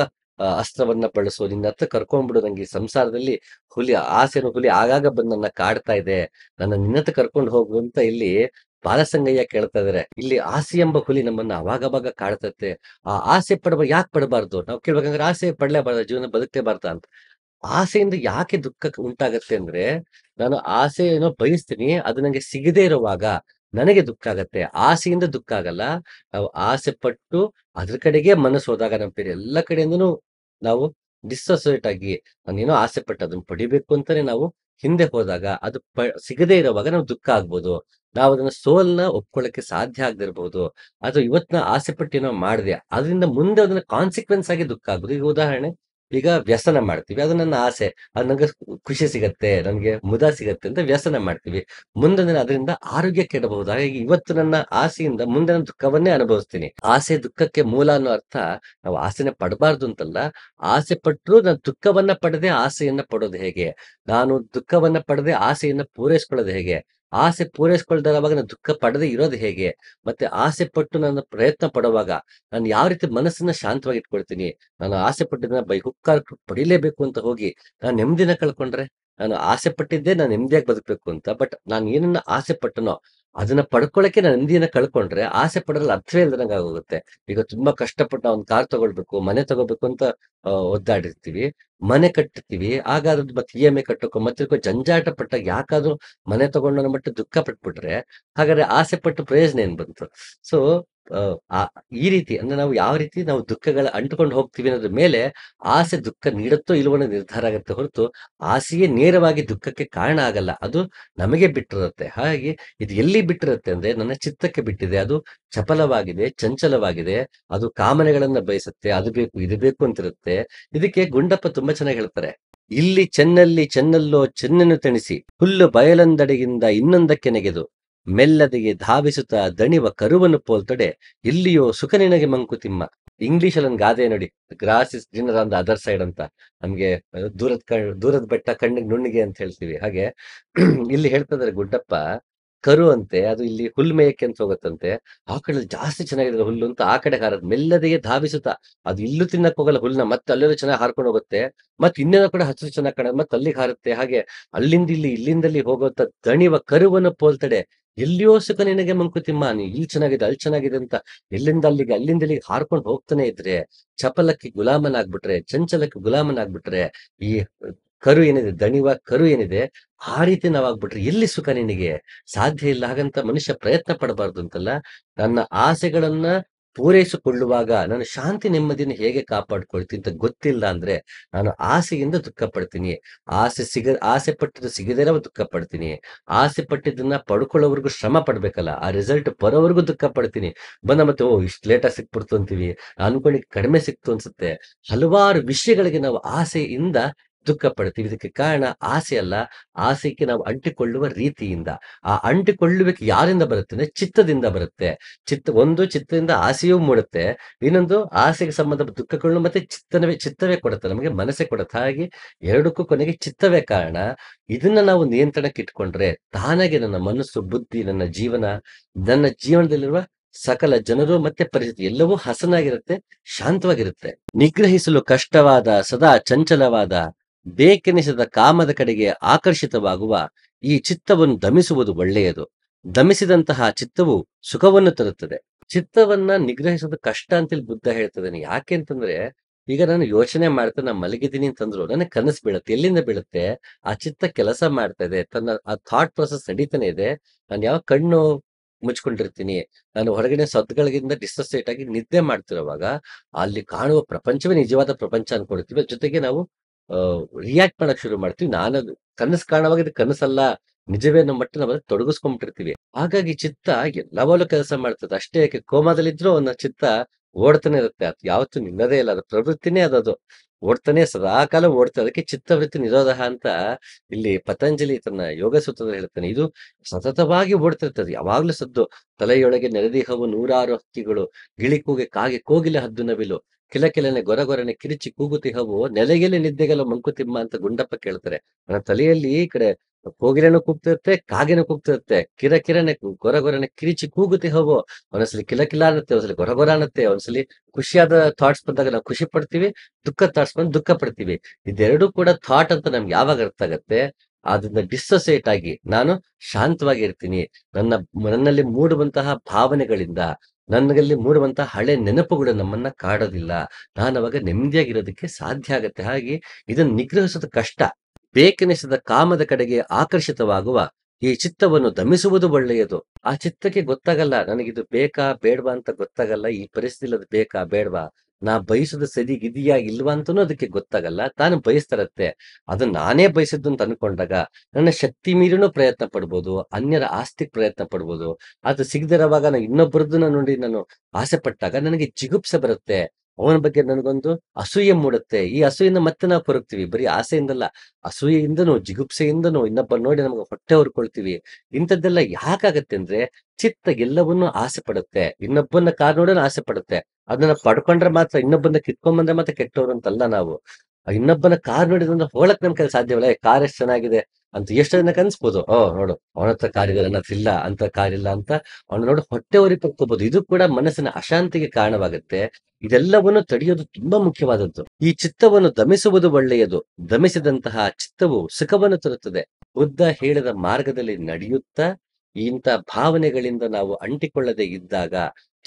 ಅಸ್ತ್ರವನ್ನ ಬಳಸೋ ನಿನ್ನ ಹತ್ರ ಕರ್ಕೊಂಡ್ಬಿಡು ನಂಗೆ ಈ ಸಂಸಾರದಲ್ಲಿ ಹುಲಿ ಆಸೆನು ಹುಲಿ ಆಗಾಗ ಬಂದು ನನ್ನ ಕಾಡ್ತಾ ಇದೆ ನನ್ನ ನಿನ್ನತ್ತ ಕರ್ಕೊಂಡು ಹೋಗುವಂತ ಅಂತ ಇಲ್ಲಿ ಬಾಲಸಂಗಯ್ಯ ಕೇಳ್ತಾ ಇದಾರೆ ಇಲ್ಲಿ ಆಸೆ ಎಂಬ ಹುಲಿ ನಮ್ಮನ್ನ ಅವಾಗವಾಗ ಕಾಡ್ತತ್ತೆ ಆ ಆಸೆ ಪಡಬ ಯಾಕೆ ಪಡಬಾರ್ದು ನಾವು ಕೇಳ್ಬೇಕಂದ್ರೆ ಆಸೆ ಪಡ್ಲೇಬಾರ್ದು ಜೀವನ ಬದುಕಲೇಬಾರ್ದ ಅಂತ ಆಸೆಯಿಂದ ಯಾಕೆ ದುಃಖ ಉಂಟಾಗತ್ತೆ ಅಂದ್ರೆ ನಾನು ಆಸೆ ಏನೋ ಬಯಸ್ತೀನಿ ಅದು ನಂಗೆ ಸಿಗದೇ ಇರುವಾಗ ನನಗೆ ದುಃಖ ಆಗತ್ತೆ ಆಸೆಯಿಂದ ದುಃಖ ಆಗಲ್ಲ ನಾವು ಆಸೆ ಪಟ್ಟು ಅದ್ರ ಕಡೆಗೆ ಮನಸ್ಸು ಹೋದಾಗ ನಮ್ಮ ಬೇರೆ ಎಲ್ಲ ಕಡೆಯಿಂದನೂ ನಾವು ಡಿಸ್ಅಸೋಸಿಯೇಟ್ ಆಗಿ ನಾನೇನೋ ಆಸೆ ಪಟ್ಟು ಅದನ್ನ ಪಡಿಬೇಕು ಅಂತಾನೆ ನಾವು ಹಿಂದೆ ಹೋದಾಗ ಅದು ಪ ಸಿಗದೆ ಇರುವಾಗ ನಾವು ದುಃಖ ಆಗ್ಬೋದು ನಾವು ಅದನ್ನ ಸೋಲ್ನ ಒಪ್ಕೊಳ್ಳಕ್ಕೆ ಸಾಧ್ಯ ಆಗದಿರ್ಬಹುದು ಅಥವಾ ಇವತ್ತಿನ ಆಸೆ ಪಟ್ಟು ಏನೋ ಮಾಡಿದೆ ಅದರಿಂದ ಮುಂದೆ ಅದನ್ನ ಕಾನ್ಸಿಕ್ವೆನ್ಸ್ ಆಗಿ ದುಃಖ ಆಗ್ಬೋದು ಈಗ ಉದಾಹರಣೆ ಈಗ ವ್ಯಸನ ಮಾಡ್ತೀವಿ ಅದು ನನ್ನ ಆಸೆ ಅದು ನನಗೆ ಖುಷಿ ಸಿಗತ್ತೆ ನನಗೆ ಮುದ ಸಿಗತ್ತೆ ಅಂತ ವ್ಯಸನ ಮಾಡ್ತೀವಿ ಮುಂದೆ ನಾನು ಅದರಿಂದ ಆರೋಗ್ಯ ಕೆಡಬಹುದು ಹಾಗಾಗಿ ಇವತ್ತು ನನ್ನ ಆಸೆಯಿಂದ ಮುಂದೆ ನನ್ನ ದುಃಖವನ್ನೇ ಅನುಭವಿಸ್ತೀನಿ ಆಸೆ ದುಃಖಕ್ಕೆ ಮೂಲ ಅನ್ನೋ ಅರ್ಥ ನಾವು ಆಸೆನ ಪಡಬಾರ್ದು ಅಂತಲ್ಲ ಆಸೆ ಪಟ್ಟರು ನಾನು ದುಃಖವನ್ನ ಪಡೆದೇ ಆಸೆಯನ್ನ ಪಡೋದು ಹೇಗೆ ನಾನು ದುಃಖವನ್ನ ಪಡೆದೇ ಆಸೆಯನ್ನ ಪೂರೈಸ್ಕೊಳ್ಳೋದು ಹೇಗೆ ಆಸೆ ಪೂರೈಸ್ಕೊಳ್ದಾಗ ಅವಾಗ ನಾನು ದುಃಖ ಪಡದೆ ಇರೋದು ಹೇಗೆ ಮತ್ತೆ ಆಸೆ ಪಟ್ಟು ನಾನು ಪ್ರಯತ್ನ ಪಡುವಾಗ ನಾನು ಯಾವ ರೀತಿ ಮನಸ್ಸನ್ನ ಶಾಂತವಾಗಿ ಇಟ್ಕೊಳ್ತೀನಿ ನಾನು ಆಸೆ ಪಟ್ಟಿದ್ದನ್ನ ಬೈ ಹುಕ್ಕಾರ ಪಡಿಲೇಬೇಕು ಅಂತ ಹೋಗಿ ನಾನು ನೆಮ್ಮದಿನ ಕಳ್ಕೊಂಡ್ರೆ ನಾನು ಆಸೆ ಪಟ್ಟಿದ್ದೆ ನಾನು ನೆಮ್ಮದಿಯಾಗಿ ಬದುಕಬೇಕು ಅಂತ ಬಟ್ ನಾನು ಏನನ್ನ ಆಸೆ ಪಟ್ಟನೋ ಅದನ್ನ ಪಡ್ಕೊಳ್ಳಕ್ಕೆ ನಾನು ನೆಮ್ಮದಿಯನ್ನ ಕಳ್ಕೊಂಡ್ರೆ ಆಸೆ ಪಡೋದ್ರಲ್ಲಿ ಅರ್ಥವೇ ಇಲ್ದಂಗ ಆಗೋಗುತ್ತೆ ಈಗ ತುಂಬಾ ಕಷ್ಟಪಟ್ಟು ನಾವು ಒಂದು ಕಾರ್ ತಗೊಳ್ಬೇಕು ಮನೆ ತಗೋಬೇಕು ಅಂತ ಒದ್ದಾಡಿರ್ತೀವಿ ಮನೆ ಕಟ್ಟಿರ್ತೀವಿ ಆಗ ಅದ್ರ ಬಗ್ಗೆ ಇ ಎಮ್ ಐ ಕಟ್ಟಕ್ಕೂ ಮತ್ತೆ ಜಂಜಾಟ ಪಟ್ಟಾಗ ಯಾಕಾದ್ರೂ ಮನೆ ತಗೊಂಡು ಮಟ್ಟ ದುಃಖ ಪಟ್ಬಿಟ್ರೆ ಹಾಗಾದ್ರೆ ಆಸೆ ಪಟ್ಟು ಪ್ರಯೋಜನ ಏನ್ ಬಂತು ಸೊ ಈ ರೀತಿ ಅಂದ್ರೆ ನಾವು ಯಾವ ರೀತಿ ನಾವು ದುಃಖಗಳ ಅಂಟುಕೊಂಡು ಹೋಗ್ತೀವಿ ಅನ್ನೋದ್ರ ಮೇಲೆ ಆಸೆ ದುಃಖ ನೀಡುತ್ತೋ ಇಲ್ವನ್ನ ನಿರ್ಧಾರ ಆಗುತ್ತೆ ಹೊರತು ಆಸೆಯೇ ನೇರವಾಗಿ ದುಃಖಕ್ಕೆ ಕಾರಣ ಆಗಲ್ಲ ಅದು ನಮಗೆ ಬಿಟ್ಟಿರುತ್ತೆ ಹಾಗಾಗಿ ಇದು ಎಲ್ಲಿ ಬಿಟ್ಟಿರುತ್ತೆ ಅಂದ್ರೆ ನನ್ನ ಚಿತ್ತಕ್ಕೆ ಬಿಟ್ಟಿದೆ ಅದು ಚಪಲವಾಗಿದೆ ಚಂಚಲವಾಗಿದೆ ಅದು ಕಾಮನೆಗಳನ್ನ ಬಯಸುತ್ತೆ ಅದು ಬೇಕು ಇದು ಬೇಕು ಅಂತಿರುತ್ತೆ ಇದಕ್ಕೆ ಗುಂಡಪ್ಪ ತುಂಬಾ ಚೆನ್ನಾಗಿ ಹೇಳ್ತಾರೆ ಇಲ್ಲಿ ಚೆನ್ನಲ್ಲಿ ಚೆನ್ನಲ್ಲೋ ಚೆನ್ನನ್ನು ತಣಿಸಿ ಹುಲ್ಲು ಬಯಲಂದಡೆಯಿಂದ ಇನ್ನೊಂದಕ್ಕೆ ನೆಗೆದು ಮೆಲ್ಲದಿಗೆ ಧಾವಿಸುತ್ತಾ ದಣಿವ ಕರುವನ್ನು ಪೋಲ್ತೊಡೆ ಇಲ್ಲಿಯೋ ಸುಖ ನಿನಗೆ ಮಂಕುತಿಮ್ಮ ಇಂಗ್ಲಿಷ್ ಒಂದು ಗಾದೆ ನೋಡಿ grass is dinner on the other side ಅಂತ ನಮ್ಗೆ ದೂರದ ಕಣ್ ದೂರದ ಬೆಟ್ಟ ಕಣ್ಣಿಗೆ ನುಣ್ಣಿಗೆ ಅಂತ ಹೇಳ್ತೀವಿ ಹಾಗೆ ಇಲ್ಲಿ ಹೇಳ್ತದ್ರೆ ಗುಡ್ಡಪ್ಪ ಕರು ಅಂತೆ ಅದು ಇಲ್ಲಿ ಹುಲ್ ಮೇಯಕ್ಕೆ ಅಂತ ಹೋಗುತ್ತಂತೆ ಕಡೆ ಜಾಸ್ತಿ ಚೆನ್ನಾಗಿದೆ ಹುಲ್ಲು ಅಂತ ಆ ಕಡೆ ಹಾರದ್ ಮೆಲ್ಲದೆಯೇ ಧಾವಿಸುತ್ತ ಅದು ಇಲ್ಲೂ ತಿನ್ನಕ್ ಹೋಗಲ್ಲ ಹುಲ್ನ ಮತ್ತೆ ಅಲ್ಲೆಲ್ಲ ಚೆನ್ನಾಗಿ ಹಾರ್ಕೊಂಡು ಹೋಗುತ್ತೆ ಮತ್ತೆ ಇನ್ನೇನೋ ಕಡೆ ಹಸಿರು ಚೆನ್ನಾಗಿ ಕಾಣ ಮತ್ತೆ ಅಲ್ಲಿಗೆ ಹಾರುತ್ತೆ ಹಾಗೆ ಅಲ್ಲಿಂದ ಇಲ್ಲಿ ಇಲ್ಲಿಂದಲ್ಲಿ ಹೋಗುವಂತ ದಣಿವ ಕರುವನ್ನು ಪೋಲ್ತಡೆ ಎಲ್ಲಿಯೋ ಸುಖ ನಿನಗೆ ಮಂಕುತಿಮ್ಮ ನೀ ಇಲ್ಲಿ ಚೆನ್ನಾಗಿದೆ ಅಲ್ಲಿ ಚೆನ್ನಾಗಿದೆ ಅಂತ ಎಲ್ಲಿಂದ ಅಲ್ಲಿಗೆ ಅಲ್ಲಿಂದ ಇಲ್ಲಿಗೆ ಹಾರ್ಕೊಂಡು ಹೋಗ್ತಾನೆ ಇದ್ರೆ ಚಪಲಕ್ಕೆ ಗುಲಾಮನಾಗ್ಬಿಟ್ರೆ ಚಂಚಲಕ್ಕೆ ಆಗ್ಬಿಟ್ರೆ ಈ ಕರು ಏನಿದೆ ದಣಿವ ಕರು ಏನಿದೆ ಆ ರೀತಿ ನಾವಾಗ್ಬಿಟ್ರೆ ಎಲ್ಲಿ ಸುಖ ನಿನಗೆ ಸಾಧ್ಯ ಇಲ್ಲ ಹಾಗಂತ ಮನುಷ್ಯ ಪ್ರಯತ್ನ ಪಡಬಾರ್ದು ಅಂತಲ್ಲ ನನ್ನ ಆಸೆಗಳನ್ನ ಪೂರೈಸಿಕೊಳ್ಳುವಾಗ ನಾನು ಶಾಂತಿ ನೆಮ್ಮದಿನ ಹೇಗೆ ಕಾಪಾಡ್ಕೊಳ್ತೀನಿ ಅಂತ ಗೊತ್ತಿಲ್ಲ ಅಂದ್ರೆ ನಾನು ಆಸೆಯಿಂದ ದುಃಖ ಪಡ್ತೀನಿ ಆಸೆ ಸಿಗ ಆಸೆ ಪಟ್ಟಿದ್ದು ಸಿಗದೇರೋ ದುಃಖ ಪಡ್ತೀನಿ ಆಸೆ ಪಟ್ಟಿದ್ದನ್ನ ಪಡ್ಕೊಳ್ಳೋವರೆಗೂ ಶ್ರಮ ಪಡ್ಬೇಕಲ್ಲ ಆ ರಿಸಲ್ಟ್ ಬರೋವರೆಗೂ ದುಃಖ ಪಡ್ತೀನಿ ಬಂದ ಮತ್ತೆ ಓ ಇಷ್ಟು ಲೇಟಾಗಿ ಸಿಕ್ಬಿಡ್ತು ಅಂತೀವಿ ಅನ್ಕೊಂಡಿಗೆ ಕಡಿಮೆ ಸಿಕ್ತು ಅನ್ಸುತ್ತೆ ಹಲವಾರು ವಿಷಯಗಳಿಗೆ ನಾವು ಆಸೆಯಿಂದ ದುಃಖ ಪಡ್ತೀವಿ ಇದಕ್ಕೆ ಕಾರಣ ಆಸೆ ಅಲ್ಲ ಆಸೆಗೆ ನಾವು ಅಂಟಿಕೊಳ್ಳುವ ರೀತಿಯಿಂದ ಆ ಅಂಟಿಕೊಳ್ಳುವಿಕೆ ಯಾರಿಂದ ಬರುತ್ತೆ ಅಂದ್ರೆ ಚಿತ್ತದಿಂದ ಬರುತ್ತೆ ಚಿತ್ತ ಒಂದು ಚಿತ್ತದಿಂದ ಆಸೆಯೂ ಮೂಡುತ್ತೆ ಇನ್ನೊಂದು ಆಸೆಗೆ ಸಂಬಂಧ ದುಃಖಗಳನ್ನು ಮತ್ತೆ ಚಿತ್ತನವೇ ಚಿತ್ತವೇ ಕೊಡುತ್ತೆ ನಮಗೆ ಮನಸ್ಸೇ ಕೊಡುತ್ತೆ ಹಾಗೆ ಎರಡಕ್ಕೂ ಕೊನೆಗೆ ಚಿತ್ತವೇ ಕಾರಣ ಇದನ್ನ ನಾವು ನಿಯಂತ್ರಣಕ್ಕೆ ಇಟ್ಕೊಂಡ್ರೆ ತಾನಾಗೆ ನನ್ನ ಮನಸ್ಸು ಬುದ್ಧಿ ನನ್ನ ಜೀವನ ನನ್ನ ಜೀವನದಲ್ಲಿರುವ ಸಕಲ ಜನರು ಮತ್ತೆ ಪರಿಸ್ಥಿತಿ ಎಲ್ಲವೂ ಹಸನಾಗಿರುತ್ತೆ ಶಾಂತವಾಗಿರುತ್ತೆ ನಿಗ್ರಹಿಸಲು ಕಷ್ಟವಾದ ಸದಾ ಚಂಚಲವಾದ ಬೇಕೆನಿಸದ ಕಾಮದ ಕಡೆಗೆ ಆಕರ್ಷಿತವಾಗುವ ಈ ಚಿತ್ತವನ್ನು ದಮಿಸುವುದು ಒಳ್ಳೆಯದು ದಮಿಸಿದಂತಹ ಚಿತ್ತವು ಸುಖವನ್ನು ತರುತ್ತದೆ ಚಿತ್ತವನ್ನ ನಿಗ್ರಹಿಸೋದು ಕಷ್ಟ ಅಂತೇಳಿ ಬುದ್ಧ ಹೇಳ್ತದೇನೆ ಯಾಕೆ ಅಂತಂದ್ರೆ ಈಗ ನಾನು ಯೋಚನೆ ಮಾಡ್ತಾ ನಾನು ಮಲಗಿದ್ದೀನಿ ಅಂತಂದ್ರು ನನಗೆ ಕನಸು ಬೀಳುತ್ತೆ ಎಲ್ಲಿಂದ ಬೀಳುತ್ತೆ ಆ ಚಿತ್ತ ಕೆಲಸ ಮಾಡ್ತಾ ಇದೆ ತನ್ನ ಆ ಥಾಟ್ ಪ್ರೊಸೆಸ್ ನಡೀತಾನೆ ಇದೆ ನಾನು ಯಾವ ಕಣ್ಣು ಮುಚ್ಕೊಂಡಿರ್ತೀನಿ ನಾನು ಹೊರಗಡೆ ಸದ್ಗಳಿಗಿಂತ ಡಿಸೋಸಿಯೇಟ್ ಆಗಿ ನಿದ್ದೆ ಮಾಡ್ತಿರುವಾಗ ಅಲ್ಲಿ ಕಾಣುವ ಪ್ರಪಂಚವೇ ನಿಜವಾದ ಪ್ರಪಂಚ ಅನ್ಕೊಳ್ತೀವಿ ಜೊತೆಗೆ ನಾವು ರಿಯಾಕ್ಟ್ ಮಾಡಕ್ ಶುರು ಮಾಡ್ತೀವಿ ನಾನು ಕನಸು ಕಾರಣವಾಗಿ ಅದು ಕನಸಲ್ಲ ನಿಜವೇ ನಮ್ಮ ಮಟ್ಟ ನಾವು ತೊಡಗಿಸ್ಕೊಂಡ್ಬಿಟ್ಟಿರ್ತೀವಿ ಹಾಗಾಗಿ ಚಿತ್ತ ಎಲ್ಲವಲ್ಲೂ ಕೆಲಸ ಮಾಡ್ತದೆ ಅಷ್ಟೇ ಕೋಮಾದಲ್ಲಿದ್ರು ಒಂದ್ ಚಿತ್ತ ಓಡ್ತಾನೆ ಇರುತ್ತೆ ಅದು ಯಾವತ್ತೂ ನಿನ್ನದೇ ಇಲ್ಲ ಅದು ಪ್ರವೃತ್ತಿನೇ ಅದದು ಓಡ್ತಾನೆ ಸದಾಕಾಲ ಓಡ್ತಾ ಅದಕ್ಕೆ ಚಿತ್ತವೃತ್ತಿ ನಿರೋಧ ಅಂತ ಇಲ್ಲಿ ಪತಂಜಲಿ ತನ್ನ ಯೋಗ ಸೂತ್ರದಲ್ಲಿ ಹೇಳ್ತಾನೆ ಇದು ಸತತವಾಗಿ ಓಡ್ತಿರ್ತದೆ ಯಾವಾಗ್ಲೂ ಸದ್ದು ತಲೆಯೊಳಗೆ ನೆರೆದಿಹವು ನೂರಾರು ಹಕ್ಕಿಗಳು ಗಿಳಿ ಕೂಗೆ ಕಾಗೆ ಕೋಗಿಲ ಹದ್ದು ನವಿಲು ಕಿಲಕಿಲನೆ ಗೊರಗೊರನೆ ಕಿರಿಚಿ ಕೂಗುತಿಹವು ನೆಲೆಗೆಲೆ ನಿದ್ದೆಗೆಲ್ಲ ಮಂಕುತಿಮ್ಮ ಅಂತ ಗುಂಡಪ್ಪ ಕೇಳ್ತಾರೆ ನನ್ನ ತಲೆಯಲ್ಲಿ ಈ ಕಡೆ ಕೋಗಿಲೆನೂ ಕೂಗ್ತಿರುತ್ತೆ ಕಾಗೆನೂ ಕೂಗ್ತಿರುತ್ತೆ ಕಿರ ಕಿರನೆ ಗೊರ ಗೊರನೆ ಕಿರಿಚಿ ಕೂಗುತ್ತೆ ಹೋಗೋ ಒಂದ್ಸಲಿ ಕಿಲ ಕಿಲ ಅನ್ನತ್ತೆ ಒಂದ್ಸಲಿ ಗೊರ ಗೊರ ಅನ್ನತ್ತೆ ಒಂದ್ಸಲಿ ಖುಷಿಯಾದ ಥಾಟ್ಸ್ ಬಂದಾಗ ನಾವು ಖುಷಿ ಪಡ್ತೀವಿ ದುಃಖ ಥಾಟ್ಸ್ ಬಂದು ದುಃಖ ಪಡ್ತೀವಿ ಇದೆರಡೂ ಕೂಡ ಥಾಟ್ ಅಂತ ನಮ್ಗೆ ಯಾವಾಗ ಅರ್ಥ ಆಗತ್ತೆ ಅದನ್ನ ಡಿಸೋಸಿಯೇಟ್ ಆಗಿ ನಾನು ಶಾಂತವಾಗಿ ಇರ್ತೀನಿ ನನ್ನ ನನ್ನಲ್ಲಿ ಮೂಡುವಂತಹ ಭಾವನೆಗಳಿಂದ ನನ್ನಲ್ಲಿ ಮೂಡುವಂತಹ ಹಳೆ ನೆನಪುಗಳು ನಮ್ಮನ್ನ ಕಾಡೋದಿಲ್ಲ ನಾನು ಅವಾಗ ನೆಮ್ಮದಿಯಾಗಿರೋದಕ್ಕೆ ಸಾಧ್ಯ ಆಗತ್ತೆ ಹಾಗೆ ಇದನ್ನ ನಿಗ್ರಹಿಸೋದು ಕಷ್ಟ ಬೇಕೆನಿಸದ ಕಾಮದ ಕಡೆಗೆ ಆಕರ್ಷಿತವಾಗುವ ಈ ಚಿತ್ತವನ್ನು ದಮಿಸುವುದು ಒಳ್ಳೆಯದು ಆ ಚಿತ್ತಕ್ಕೆ ಗೊತ್ತಾಗಲ್ಲ ನನಗಿದು ಬೇಕಾ ಬೇಡವಾ ಅಂತ ಗೊತ್ತಾಗಲ್ಲ ಈ ಪರಿಸ್ಥಿತಿ ಅದು ಬೇಕಾ ಬೇಡವಾ ನಾ ಬಯಸದ ಸರಿಗಿದೆಯಾ ಇಲ್ವಾ ಅಂತನೂ ಅದಕ್ಕೆ ಗೊತ್ತಾಗಲ್ಲ ತಾನು ಬಯಸ್ತಾರತ್ತೆ ಅದು ನಾನೇ ಬಯಸಿದ್ದು ಅಂತ ಅನ್ಕೊಂಡಾಗ ನನ್ನ ಶಕ್ತಿ ಮೀರಿನೂ ಪ್ರಯತ್ನ ಪಡ್ಬೋದು ಅನ್ಯರ ಆಸ್ತಿ ಪ್ರಯತ್ನ ಪಡ್ಬೋದು ಅದು ಸಿಗದಿರುವಾಗ ನಾನು ಇನ್ನೊಬ್ಬರದನ್ನ ನೋಡಿ ನಾನು ಆಸೆ ಪಟ್ಟಾಗ ನನಗೆ ಜಿಗುಪ್ಸೆ ಬರುತ್ತೆ ಅವನ ಬಗ್ಗೆ ನನಗೊಂದು ಅಸೂಯೆ ಮೂಡುತ್ತೆ ಈ ಅಸೂಯಿಂದ ಮತ್ತೆ ನಾವು ಕೊರಗ್ತೀವಿ ಬರೀ ಆಸೆಯಿಂದಲ್ಲ ಅಸೂಯೆಯಿಂದನೂ ಜಿಗುಪ್ಸೆಯಿಂದನೂ ಇನ್ನೊಬ್ಬ ನೋಡಿ ನಮಗೆ ಹೊಟ್ಟೆ ಹೊರ್ಕೊಳ್ತೀವಿ ಇಂಥದ್ದೆಲ್ಲ ಯಾಕಾಗತ್ತೆ ಅಂದ್ರೆ ಚಿತ್ತ ಎಲ್ಲವನ್ನೂ ಆಸೆ ಪಡುತ್ತೆ ಇನ್ನೊಬ್ಬನ ಕಾರ್ ನೋಡೋಣ ಆಸೆ ಪಡುತ್ತೆ ಅದನ್ನ ಪಡ್ಕೊಂಡ್ರೆ ಮಾತ್ರ ಇನ್ನೊಬ್ಬನ ಕಿತ್ಕೊಂಡ್ಬಂದ್ರೆ ಮಾತ್ರ ಕೆಟ್ಟವ್ರು ಅಂತಲ್ಲ ನಾವು ಇನ್ನೊಬ್ಬನ ಕಾರ್ ನೋಡಿದ್ರೆ ಹೋಗಕ್ ನಮ್ ಕೈ ಸಾಧ್ಯವಿಲ್ಲ ಕಾರ್ ಎಷ್ಟು ಚೆನ್ನಾಗಿದೆ ಅಂತ ಎಷ್ಟು ಜನ ಕನ್ಸ್ಬೋದು ಓ ನೋಡು ಅವನ ಹತ್ರ ಕಾರ್ ಇದೆ ನನ್ನ ಇಲ್ಲ ಅಂತ ಕಾರ್ ಇಲ್ಲ ಅಂತ ಅವನ ನೋಡು ಹೊಟ್ಟೆ ಉರಿ ಪಕ್ಕೋಬಹುದು ಇದು ಕೂಡ ಮನಸ್ಸಿನ ಅಶಾಂತಿಗೆ ಕಾರಣವಾಗುತ್ತೆ ಇದೆಲ್ಲವನ್ನು ತಡೆಯೋದು ತುಂಬಾ ಮುಖ್ಯವಾದದ್ದು ಈ ಚಿತ್ತವನ್ನು ದಮಿಸುವುದು ಒಳ್ಳೆಯದು ದಮಿಸಿದಂತಹ ಚಿತ್ತವು ಸುಖವನ್ನು ತರುತ್ತದೆ ಬುದ್ಧ ಹೇಳಿದ ಮಾರ್ಗದಲ್ಲಿ ನಡೆಯುತ್ತಾ ಇಂತ ಭಾವನೆಗಳಿಂದ ನಾವು ಅಂಟಿಕೊಳ್ಳದೆ ಇದ್ದಾಗ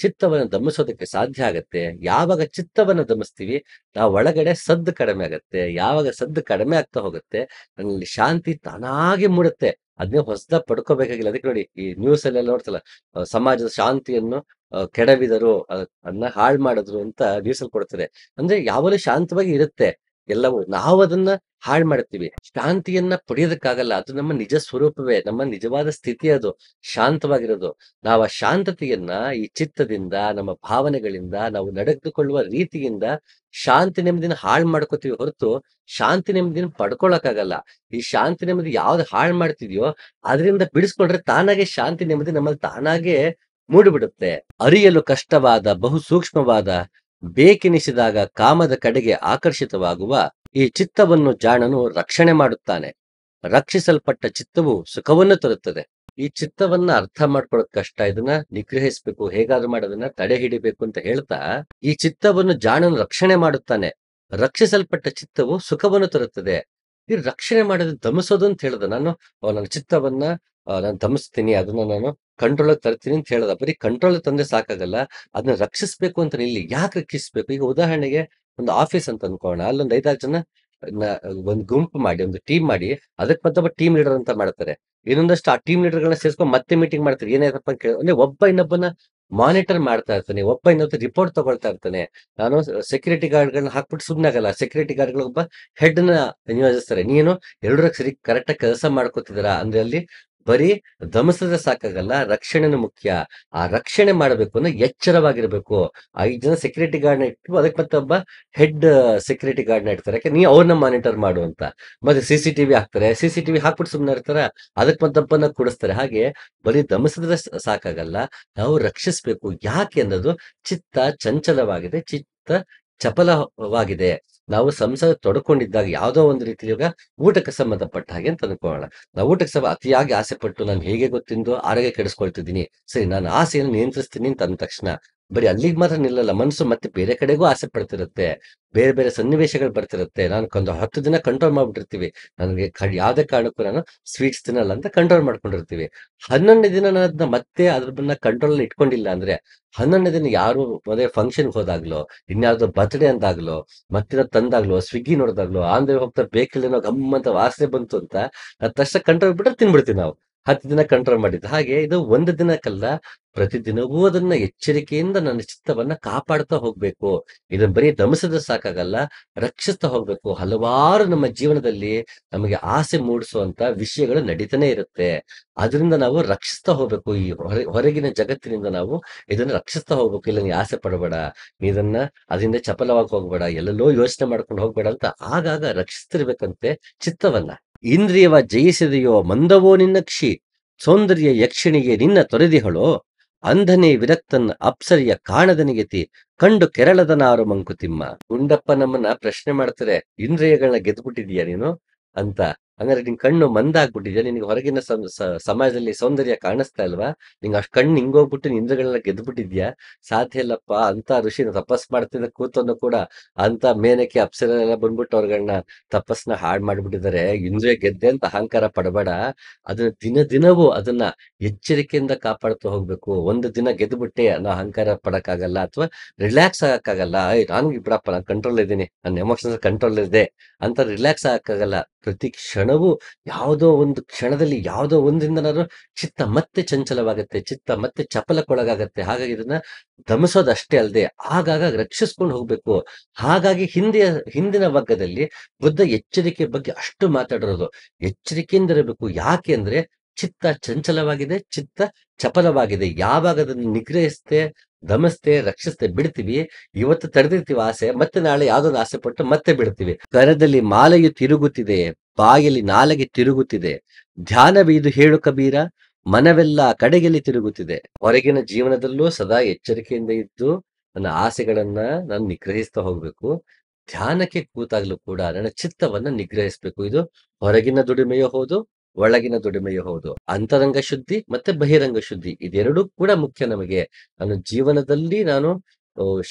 ಚಿತ್ತವನ್ನು ದಮಿಸೋದಕ್ಕೆ ಸಾಧ್ಯ ಆಗತ್ತೆ ಯಾವಾಗ ಚಿತ್ತವನ್ನು ದಮಿಸ್ತೀವಿ ನಾವು ಒಳಗಡೆ ಸದ್ದು ಕಡಿಮೆ ಆಗತ್ತೆ ಯಾವಾಗ ಸದ್ದು ಕಡಿಮೆ ಆಗ್ತಾ ಹೋಗುತ್ತೆ ನನ್ನಲ್ಲಿ ಶಾಂತಿ ತಾನಾಗಿ ಮೂಡುತ್ತೆ ಅದನ್ನೇ ಹೊಸದ ಪಡ್ಕೋಬೇಕಾಗಿಲ್ಲ ಅದಕ್ಕೆ ನೋಡಿ ಈ ನ್ಯೂಸ್ ಅಲ್ಲೆಲ್ಲ ನೋಡ್ತಲ್ಲ ಸಮಾಜದ ಶಾಂತಿಯನ್ನು ಕೆಡವಿದರು ಅದನ್ನ ಹಾಳು ಮಾಡಿದ್ರು ಅಂತ ನ್ಯೂಸ್ ಅಲ್ಲಿ ಕೊಡ್ತಾರೆ ಅಂದ್ರೆ ಯಾವಾಗಲೂ ಶಾಂತವಾಗಿ ಇರುತ್ತೆ ಎಲ್ಲವೂ ನಾವು ಅದನ್ನ ಹಾಳು ಮಾಡ್ತೀವಿ ಶಾಂತಿಯನ್ನ ಪಡೆಯೋದಕ್ಕಾಗಲ್ಲ ಅದು ನಮ್ಮ ನಿಜ ಸ್ವರೂಪವೇ ನಮ್ಮ ನಿಜವಾದ ಸ್ಥಿತಿ ಅದು ಶಾಂತವಾಗಿರೋದು ನಾವು ಆ ಶಾಂತತೆಯನ್ನ ಈ ಚಿತ್ತದಿಂದ ನಮ್ಮ ಭಾವನೆಗಳಿಂದ ನಾವು ನಡೆದುಕೊಳ್ಳುವ ರೀತಿಯಿಂದ ಶಾಂತಿ ನೆಮ್ಮದಿನ ಹಾಳು ಮಾಡ್ಕೋತೀವಿ ಹೊರತು ಶಾಂತಿ ನೆಮ್ಮದಿನ ಪಡ್ಕೊಳಕಾಗಲ್ಲ ಈ ಶಾಂತಿ ನೆಮ್ಮದಿ ಯಾವ್ದು ಹಾಳು ಮಾಡ್ತಿದ್ಯೋ ಅದರಿಂದ ಬಿಡಿಸ್ಕೊಂಡ್ರೆ ತಾನಾಗೆ ಶಾಂತಿ ನೆಮ್ಮದಿ ನಮ್ಮಲ್ಲಿ ತಾನಾಗೆ ಮೂಡಿಬಿಡುತ್ತೆ ಅರಿಯಲು ಕಷ್ಟವಾದ ಬಹು ಸೂಕ್ಷ್ಮವಾದ ಬೇಕೆನಿಸಿದಾಗ ಕಾಮದ ಕಡೆಗೆ ಆಕರ್ಷಿತವಾಗುವ ಈ ಚಿತ್ತವನ್ನು ಜಾಣನು ರಕ್ಷಣೆ ಮಾಡುತ್ತಾನೆ ರಕ್ಷಿಸಲ್ಪಟ್ಟ ಚಿತ್ತವು ಸುಖವನ್ನು ತರುತ್ತದೆ ಈ ಚಿತ್ತವನ್ನ ಅರ್ಥ ಮಾಡ್ಕೊಳ್ಳೋದ್ ಕಷ್ಟ ಇದನ್ನ ನಿಗ್ರಹಿಸಬೇಕು ಹೇಗಾದ್ರೂ ಮಾಡೋದನ್ನ ತಡೆ ಹಿಡಿಬೇಕು ಅಂತ ಹೇಳ್ತಾ ಈ ಚಿತ್ತವನ್ನು ಜಾಣನು ರಕ್ಷಣೆ ಮಾಡುತ್ತಾನೆ ರಕ್ಷಿಸಲ್ಪಟ್ಟ ಚಿತ್ತವು ಸುಖವನ್ನು ತರುತ್ತದೆ ಈ ರಕ್ಷಣೆ ಮಾಡಿದ ಧಮಿಸೋದು ಅಂತ ಹೇಳಿದ ನಾನು ನನ್ನ ಚಿತ್ತವನ್ನ ನಾನು ಧಮಿಸ್ತೀನಿ ಅದನ್ನ ನಾನು ಕಂಟ್ರೋಲ್ ತರ್ತೀನಿ ಅಂತ ಹೇಳದ ಬರೀ ಕಂಟ್ರೋಲ್ ತಂದ್ರೆ ಸಾಕಾಗಲ್ಲ ಅದನ್ನ ರಕ್ಷಿಸ್ಬೇಕು ಅಂತ ಇಲ್ಲಿ ಯಾಕೆ ರಕ್ಷಿಸ್ಬೇಕು ಈಗ ಉದಾಹರಣೆಗೆ ಒಂದು ಆಫೀಸ್ ಅಂತ ಅನ್ಕೋಣ ಅಲ್ಲೊಂದು ಐದಾರು ಜನ ಒಂದು ಗುಂಪು ಮಾಡಿ ಒಂದು ಟೀಮ್ ಮಾಡಿ ಅದಕ್ಕೆ ಮತ್ತೊಬ್ಬ ಟೀಮ್ ಲೀಡರ್ ಅಂತ ಮಾಡ್ತಾರೆ ಇನ್ನೊಂದಷ್ಟು ಆ ಟೀಮ್ ಲೀಡರ್ ಗಳನ್ನ ಮತ್ತೆ ಮೀಟಿಂಗ್ ಮಾಡ್ತಾರೆ ಏನಾಯ್ತಪ್ಪ ಅಂತ ಕೇಳಿ ಅಂದ್ರೆ ಒಬ್ಬ ಇನ್ನೊಬ್ಬನ ಮಾನಿಟರ್ ಮಾಡ್ತಾ ಇರ್ತಾನೆ ಒಬ್ಬ ಇನ್ನೊಬ್ಬ ರಿಪೋರ್ಟ್ ತಗೊಳ್ತಾ ಇರ್ತಾನೆ ನಾನು ಸೆಕ್ಯೂರಿಟಿ ಗಾರ್ಡ್ ಗಳನ್ನ ಹಾಕ್ಬಿಟ್ಟು ಸುಮ್ಮನೆ ಆಗಲ್ಲ ಸೆಕ್ಯೂರಿಟಿ ಗಾರ್ಡ್ ಒಬ್ಬ ಹೆಡ್ ನ ನಿಯೋಜಿಸ್ತಾರೆ ನೀನು ಎರಡರ ಸರಿ ಕರೆಕ್ಟ್ ಆಗಿ ಕೆಲಸ ಮಾಡ್ಕೋತಿದಾರ ಅಂದ್ರೆ ಅಲ್ಲಿ ಬರೀ ಧಮಸದ ಸಾಕಾಗಲ್ಲ ರಕ್ಷಣೆನು ಮುಖ್ಯ ಆ ರಕ್ಷಣೆ ಮಾಡಬೇಕು ಅಂದ್ರೆ ಎಚ್ಚರವಾಗಿರ್ಬೇಕು ಐದ್ ಜನ ಸೆಕ್ಯೂರಿಟಿ ಗಾರ್ಡ್ನ ಇಟ್ಟು ಅದಕ್ಕೆ ಮತ್ತೆ ಒಬ್ಬ ಹೆಡ್ ಸೆಕ್ಯೂರಿಟಿ ನ ಇಡ್ತಾರೆ ಯಾಕೆ ನೀ ಅವ್ರನ್ನ ಮಾನಿಟರ್ ಮಾಡು ಅಂತ ಮತ್ತೆ ಸಿ ಸಿ ಟಿವಿ ಹಾಕ್ತಾರೆ ಸಿ ಸಿ ಟಿವಿ ಹಾಕ್ಬಿಟ್ಟು ಸುಮ್ಮನೆ ಇರ್ತಾರ ಅದಕ್ ಮತ್ತೊಬ್ಬನ ಕೂಡಿಸ್ತಾರೆ ಹಾಗೆ ಬರೀ ಧಮಸದ ಸಾಕಾಗಲ್ಲ ನಾವು ರಕ್ಷಿಸ್ಬೇಕು ಯಾಕೆ ಅನ್ನೋದು ಚಿತ್ತ ಚಂಚಲವಾಗಿದೆ ಚಿತ್ತ ಚಪಲವಾಗಿದೆ ನಾವು ಸಂಸಾರ ತೊಡ್ಕೊಂಡಿದ್ದಾಗ ಯಾವುದೋ ಒಂದು ರೀತಿಯಾಗ ಊಟಕ್ಕೆ ಸಂಬಂಧಪಟ್ಟ ಹಾಗೆ ಅಂತ ಅನ್ಕೊಳ್ಳೋಣ ನಾವು ಊಟಕ್ಕೆ ಸಭೆ ಅತಿಯಾಗಿ ಆಸೆ ಪಟ್ಟು ನಾನು ಹೇಗೆ ಗೊತ್ತಿಂದು ಆರೋಗ್ಯ ಕೆಡಿಸ್ಕೊಳ್ತಿದ್ದೀನಿ ಸರಿ ನಾನು ಆಸೆಯನ್ನು ನಿಯಂತ್ರಿಸ್ತೀನಿ ಅಂತ ಅಂದ ತಕ್ಷಣ ಬರೀ ಅಲ್ಲಿಗೆ ಮಾತ್ರ ನಿಲ್ಲಲ್ಲ ಮನಸ್ಸು ಮತ್ತೆ ಬೇರೆ ಕಡೆಗೂ ಆಸೆ ಪಡ್ತಿರುತ್ತೆ ಬೇರೆ ಬೇರೆ ಸನ್ನಿವೇಶಗಳು ಬರ್ತಿರುತ್ತೆ ನಾನು ಒಂದು ಹತ್ತು ದಿನ ಕಂಟ್ರೋಲ್ ಮಾಡ್ಬಿಟ್ಟಿರ್ತೀವಿ ನನಗೆ ಯಾವುದೇ ಕಾರಣಕ್ಕೂ ನಾನು ಸ್ವೀಟ್ಸ್ ತಿನ್ನಲ್ಲ ಅಂತ ಕಂಟ್ರೋಲ್ ಮಾಡ್ಕೊಂಡಿರ್ತೀವಿ ಹನ್ನೊಂದನೇ ದಿನ ನಾನು ಅದನ್ನ ಮತ್ತೆ ಅದ್ರ ಕಂಟ್ರೋಲ್ ಇಟ್ಕೊಂಡಿಲ್ಲ ಅಂದ್ರೆ ಹನ್ನೊಂದನೇ ದಿನ ಯಾರು ಮದುವೆ ಫಂಕ್ಷನ್ ಹೋದಾಗ್ಲೋ ಇನ್ಯಾವುದೋ ಬರ್ತ್ಡೇ ಅಂದಾಗ್ಲೋ ಮತ್ತಿನ ತಂದಾಗ್ಲೋ ಸ್ವಿಗ್ಗಿ ನೋಡಿದಾಗ್ಲೋ ಆಂಧ್ರ ಹೋಗ್ತಾ ಬೇಕಿಲ್ಲ ಗಮ್ಮಂತ ವಾಸನೆ ಬಂತು ಅಂತ ತಕ್ಷಣ ಕಂಟ್ರೋಲ್ ಬಿಟ್ಟರೆ ತಿನ್ಬಿಡ್ತೀವಿ ನಾವು ಹತ್ತು ದಿನ ಕಂಟ್ರೋಲ್ ಮಾಡಿದ್ದು ಹಾಗೆ ಇದು ಒಂದು ದಿನಕ್ಕಲ್ಲ ಪ್ರತಿದಿನವೂ ಅದನ್ನ ಎಚ್ಚರಿಕೆಯಿಂದ ನನ್ನ ಚಿತ್ತವನ್ನ ಕಾಪಾಡ್ತಾ ಹೋಗ್ಬೇಕು ಇದನ್ನ ಬರೀ ದಮಸದ ಸಾಕಾಗಲ್ಲ ರಕ್ಷಿಸ್ತಾ ಹೋಗ್ಬೇಕು ಹಲವಾರು ನಮ್ಮ ಜೀವನದಲ್ಲಿ ನಮಗೆ ಆಸೆ ಮೂಡಿಸುವಂತ ವಿಷಯಗಳು ನಡೀತಾನೆ ಇರುತ್ತೆ ಅದರಿಂದ ನಾವು ರಕ್ಷಿಸ್ತಾ ಹೋಗ್ಬೇಕು ಈ ಹೊರಗಿನ ಜಗತ್ತಿನಿಂದ ನಾವು ಇದನ್ನ ರಕ್ಷಿಸ್ತಾ ಹೋಗ್ಬೇಕು ಇಲ್ಲ ನೀ ಆಸೆ ಪಡಬೇಡ ಇದನ್ನ ಅದರಿಂದ ಚಪಲವಾಗಿ ಹೋಗ್ಬೇಡ ಎಲ್ಲೆಲ್ಲೋ ಯೋಚನೆ ಮಾಡ್ಕೊಂಡು ಹೋಗ್ಬೇಡ ಅಂತ ಆಗಾಗ ರಕ್ಷಿಸ್ತಿರ್ಬೇಕಂತೆ ಚಿತ್ತವನ್ನ ಇಂದ್ರಿಯವ ಜಯಿಸಿದೆಯೋ ಮಂದವೋ ನಿನ್ನ ಕ್ಷಿ ಸೌಂದರ್ಯ ಯಕ್ಷಿಣಿಗೆ ನಿನ್ನ ತೊರೆದಿಹಳೋ ಅಂಧನೇ ವಿರಕ್ತನ್ ಅಪ್ಸರಿಯ ಕಾಣದನಿಗೆತಿ ಕಂಡು ಕೆರಳದ ನಾರು ಮಂಕುತಿಮ್ಮ ಗುಂಡಪ್ಪ ನಮ್ಮನ್ನ ಪ್ರಶ್ನೆ ಮಾಡ್ತಾರೆ ಇಂದ್ರಿಯಗಳನ್ನ ಗೆದ್ದುಬಿಟ್ಟಿದೀಯ ನೀನು ಅಂತ ಅಂದ್ರೆ ನಿನ್ ಕಣ್ಣು ಮಂದಾಗ್ಬಿಟ್ಟಿದೆ ನಿನಗೆ ಹೊರಗಿನ ಸಮಾಜದಲ್ಲಿ ಸೌಂದರ್ಯ ಕಾಣಿಸ್ತಾ ಇಲ್ವಾ ನಿಂಗೆ ಅಷ್ಟು ಕಣ್ಣು ಹಿಂಗೋಗ್ಬಿಟ್ಟು ಇಂದ್ರಗಳೆಲ್ಲ ಗೆದ್ಬಿಟ್ಟಿದ್ಯಾ ಸಾಧ್ಯ ಇಲ್ಲಪ್ಪ ಅಂತ ಋಷಿನ ತಪಸ್ ಮಾಡ್ತಿದ್ದ ಕೂತನ್ನು ಕೂಡ ಅಂತ ಮೇನಕ್ಕೆ ಅಪ್ಸರೆಲ್ಲ ಬಂದ್ಬಿಟ್ಟು ಅವ್ರಗಳನ್ನ ತಪಸ್ನ ಹಾಡ್ ಮಾಡ್ಬಿಟ್ಟಿದ್ದಾರೆ ಇಂದ್ರೆ ಗೆದ್ದೆ ಅಂತ ಅಹಂಕಾರ ಪಡಬೇಡ ಅದನ್ನ ದಿನ ದಿನವೂ ಅದನ್ನ ಎಚ್ಚರಿಕೆಯಿಂದ ಕಾಪಾಡ್ತಾ ಹೋಗ್ಬೇಕು ಒಂದು ದಿನ ಗೆದ್ಬಿಟ್ಟೆ ಅನ್ನೋ ಅಹಂಕಾರ ಪಡಕ್ಕಾಗಲ್ಲ ಅಥವಾ ರಿಲ್ಯಾಕ್ಸ್ ಆಗಕ್ಕಾಗಲ್ಲ ಐ ನಾನು ಬಿಡಪ್ಪ ನಾನು ಕಂಟ್ರೋಲ್ ಇದ್ದೀನಿ ನನ್ನ ಎಮೋಷನ್ಸ್ ಕಂಟ್ರೋಲ್ ಇದೆ ಅಂತ ರಿಲ್ಯಾಕ್ಸ್ ಆಗಕ್ಕಾಗಲ್ಲ ಪ್ರತಿ ಕ್ಷಣವೂ ಯಾವುದೋ ಒಂದು ಕ್ಷಣದಲ್ಲಿ ಯಾವುದೋ ಒಂದ್ರಿಂದನಾದ್ರೂ ಚಿತ್ತ ಮತ್ತೆ ಚಂಚಲವಾಗುತ್ತೆ ಚಿತ್ತ ಮತ್ತೆ ಚಪಲಕ್ಕೊಳಗಾಗತ್ತೆ ಹಾಗಾಗಿ ಇದನ್ನ ದಮಸೋದಷ್ಟೇ ಅಲ್ಲದೆ ಆಗಾಗ ರಕ್ಷಿಸ್ಕೊಂಡು ಹೋಗ್ಬೇಕು ಹಾಗಾಗಿ ಹಿಂದೆ ಹಿಂದಿನ ವರ್ಗದಲ್ಲಿ ಬುದ್ಧ ಎಚ್ಚರಿಕೆ ಬಗ್ಗೆ ಅಷ್ಟು ಮಾತಾಡಿರೋದು ಎಚ್ಚರಿಕೆಯಿಂದ ಇರಬೇಕು ಯಾಕೆ ಅಂದ್ರೆ ಚಿತ್ತ ಚಂಚಲವಾಗಿದೆ ಚಿತ್ತ ಚಪಲವಾಗಿದೆ ಯಾವಾಗ ಅದನ್ನು ನಿಗ್ರಹಿಸದೆ ಧಮಸ್ತೆ ರಕ್ಷಿಸ್ತೆ ಬಿಡ್ತೀವಿ ಇವತ್ತು ತಡೆದಿರ್ತೀವಿ ಆಸೆ ಮತ್ತೆ ನಾಳೆ ಯಾವ್ದೊಂದು ಆಸೆ ಪಟ್ಟು ಮತ್ತೆ ಬಿಡ್ತೀವಿ ಕರದಲ್ಲಿ ಮಾಲೆಯು ತಿರುಗುತ್ತಿದೆ ಬಾಯಲ್ಲಿ ನಾಲಗೆ ತಿರುಗುತ್ತಿದೆ ಧ್ಯಾನ ಬೀದು ಹೇಳು ಕಬೀರ ಮನವೆಲ್ಲ ಕಡೆಗೆಲ್ಲಿ ತಿರುಗುತ್ತಿದೆ ಹೊರಗಿನ ಜೀವನದಲ್ಲೂ ಸದಾ ಎಚ್ಚರಿಕೆಯಿಂದ ಇದ್ದು ನನ್ನ ಆಸೆಗಳನ್ನ ನಾನು ನಿಗ್ರಹಿಸ್ತಾ ಹೋಗ್ಬೇಕು ಧ್ಯಾನಕ್ಕೆ ಕೂತಾಗ್ಲೂ ಕೂಡ ನನ್ನ ಚಿತ್ತವನ್ನ ನಿಗ್ರಹಿಸ್ಬೇಕು ಇದು ಹೊರಗಿನ ದುಡಿಮೆಯೂ ಹೌದು ಒಳಗಿನ ದುಡಿಮೆಯೂ ಹೌದು ಅಂತರಂಗ ಶುದ್ಧಿ ಮತ್ತೆ ಬಹಿರಂಗ ಶುದ್ಧಿ ಇದೆರಡೂ ಕೂಡ ಮುಖ್ಯ ನಮಗೆ ನಾನು ಜೀವನದಲ್ಲಿ ನಾನು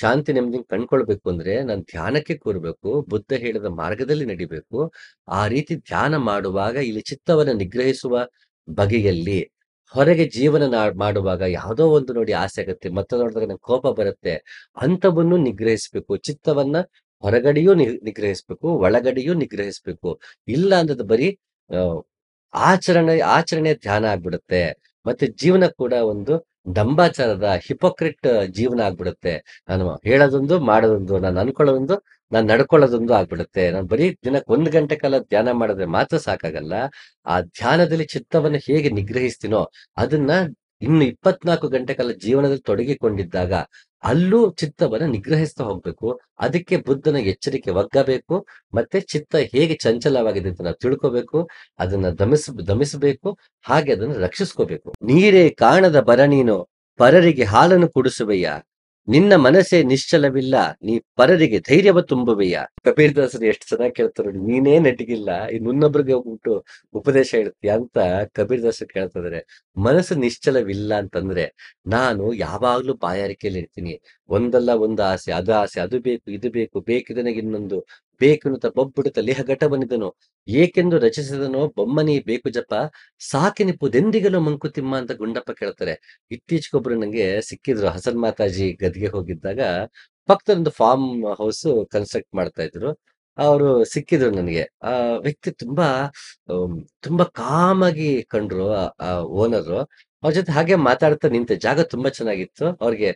ಶಾಂತಿ ನೆಮ್ಮದಿ ಕಂಡ್ಕೊಳ್ಬೇಕು ಅಂದ್ರೆ ನಾನು ಧ್ಯಾನಕ್ಕೆ ಕೂರಬೇಕು ಬುದ್ಧ ಹೇಳಿದ ಮಾರ್ಗದಲ್ಲಿ ನಡಿಬೇಕು ಆ ರೀತಿ ಧ್ಯಾನ ಮಾಡುವಾಗ ಇಲ್ಲಿ ಚಿತ್ತವನ್ನು ನಿಗ್ರಹಿಸುವ ಬಗೆಯಲ್ಲಿ ಹೊರಗೆ ಜೀವನ ಮಾಡುವಾಗ ಯಾವುದೋ ಒಂದು ನೋಡಿ ಆಸೆ ಆಗುತ್ತೆ ಮತ್ತೆ ನೋಡಿದಾಗ ನನ್ ಕೋಪ ಬರುತ್ತೆ ಅಂಥವನ್ನು ನಿಗ್ರಹಿಸಬೇಕು ಚಿತ್ತವನ್ನ ಹೊರಗಡೆಯೂ ನಿಗ್ರಹಿಸಬೇಕು ಒಳಗಡೆಯೂ ನಿಗ್ರಹಿಸಬೇಕು ಇಲ್ಲ ಅಂದ್ರೆ ಬರೀ ಆಚರಣೆ ಆಚರಣೆ ಧ್ಯಾನ ಆಗ್ಬಿಡುತ್ತೆ ಮತ್ತೆ ಜೀವನ ಕೂಡ ಒಂದು ದಂಬಾಚಾರದ ಹಿಪೋಕ್ರಿಟ್ ಜೀವನ ಆಗ್ಬಿಡುತ್ತೆ ನಾನು ಹೇಳೋದೊಂದು ಮಾಡೋದೊಂದು ನಾನು ಅನ್ಕೊಳ್ಳೋದೊಂದು ನಾನು ನಡ್ಕೊಳ್ಳೋದೊಂದು ಆಗ್ಬಿಡುತ್ತೆ ನಾನು ಬರೀ ದಿನಕ್ಕೆ ಒಂದು ಗಂಟೆ ಕಾಲ ಧ್ಯಾನ ಮಾಡಿದ್ರೆ ಮಾತ್ರ ಸಾಕಾಗಲ್ಲ ಆ ಧ್ಯಾನದಲ್ಲಿ ಚಿತ್ತವನ್ನು ಹೇಗೆ ನಿಗ್ರಹಿಸ್ತೀನೋ ಅದನ್ನ ಇನ್ನು ಇಪ್ಪತ್ನಾಲ್ಕು ಗಂಟೆ ಕಾಲ ಜೀವನದಲ್ಲಿ ತೊಡಗಿಕೊಂಡಿದ್ದಾಗ ಅಲ್ಲೂ ಚಿತ್ತವನ್ನ ನಿಗ್ರಹಿಸ್ತಾ ಹೋಗ್ಬೇಕು ಅದಕ್ಕೆ ಬುದ್ಧನ ಎಚ್ಚರಿಕೆ ಒಗ್ಗಬೇಕು ಮತ್ತೆ ಚಿತ್ತ ಹೇಗೆ ಚಂಚಲವಾಗಿದೆ ಅಂತ ನಾವು ತಿಳ್ಕೋಬೇಕು ಅದನ್ನ ದಮಿಸ್ ದಮಿಸಬೇಕು ಹಾಗೆ ಅದನ್ನು ರಕ್ಷಿಸ್ಕೋಬೇಕು ನೀರೇ ಕಾಣದ ಬರ ನೀನು ಪರರಿಗೆ ಹಾಲನ್ನು ಕುಡಿಸುವೆಯ ನಿನ್ನ ಮನಸ್ಸೇ ನಿಶ್ಚಲವಿಲ್ಲ ನೀ ಪರರಿಗೆ ಧೈರ್ಯವ ತುಂಬುವೆಯ ಕಬೀರ್ದಾಸರು ಎಷ್ಟು ಚೆನ್ನಾಗಿ ಕೇಳ್ತಾರೆ ನೀನೇ ನಟಿಗಿಲ್ಲ ಇನ್ನೊಬ್ಬರಿಗೆ ಹೋಗ್ಬಿಟ್ಟು ಉಪದೇಶ ಹೇಳ್ತೀಯ ಅಂತ ಕಬೀರ್ದಾಸರು ಕೇಳ್ತಾ ಇದಾರೆ ಮನಸ್ಸು ನಿಶ್ಚಲವಿಲ್ಲ ಅಂತಂದ್ರೆ ನಾನು ಯಾವಾಗ್ಲೂ ಬಾಯಾರಿಕೆಯಲ್ಲಿ ಇರ್ತೀನಿ ಒಂದಲ್ಲ ಒಂದು ಆಸೆ ಅದು ಆಸೆ ಅದು ಬೇಕು ಇದು ಬೇಕು ಬೇಕಿದನಿಗೆ ಇನ್ನೊಂದು ಬೇಕು ಅಂತ ಲೇಹ ಘಟ ಬಂದಿದನು ಏಕೆಂದು ರಚಿಸಿದನೋ ಬೊಮ್ಮನಿ ಬೇಕು ಜಪ ಸಾಕಿನಿಪ್ಪುದೆಂದಿಗಲೂ ಮಂಕುತಿಮ್ಮ ಅಂತ ಗುಂಡಪ್ಪ ಕೇಳ್ತಾರೆ ಇತ್ತೀಚೆಗೊಬ್ರು ನಂಗೆ ಸಿಕ್ಕಿದ್ರು ಹಸನ್ ಮಾತಾಜಿ ಗದ್ಗೆ ಹೋಗಿದ್ದಾಗ ಪಕ್ಕದೊಂದು ಫಾರ್ಮ್ ಹೌಸ್ ಕನ್ಸ್ಟ್ರಕ್ಟ್ ಮಾಡ್ತಾ ಇದ್ರು ಅವರು ಸಿಕ್ಕಿದ್ರು ನನಗೆ ಆ ವ್ಯಕ್ತಿ ತುಂಬಾ ತುಂಬಾ ಕಾಮ್ ಆಗಿ ಕಂಡ್ರು ಆ ಓನರ್ ಅವ್ರ ಜೊತೆ ಹಾಗೆ ಮಾತಾಡ್ತಾ ನಿಂತೆ ಜಾಗ ತುಂಬಾ ಚೆನ್ನಾಗಿತ್ತು ಅವ್ರಿಗೆ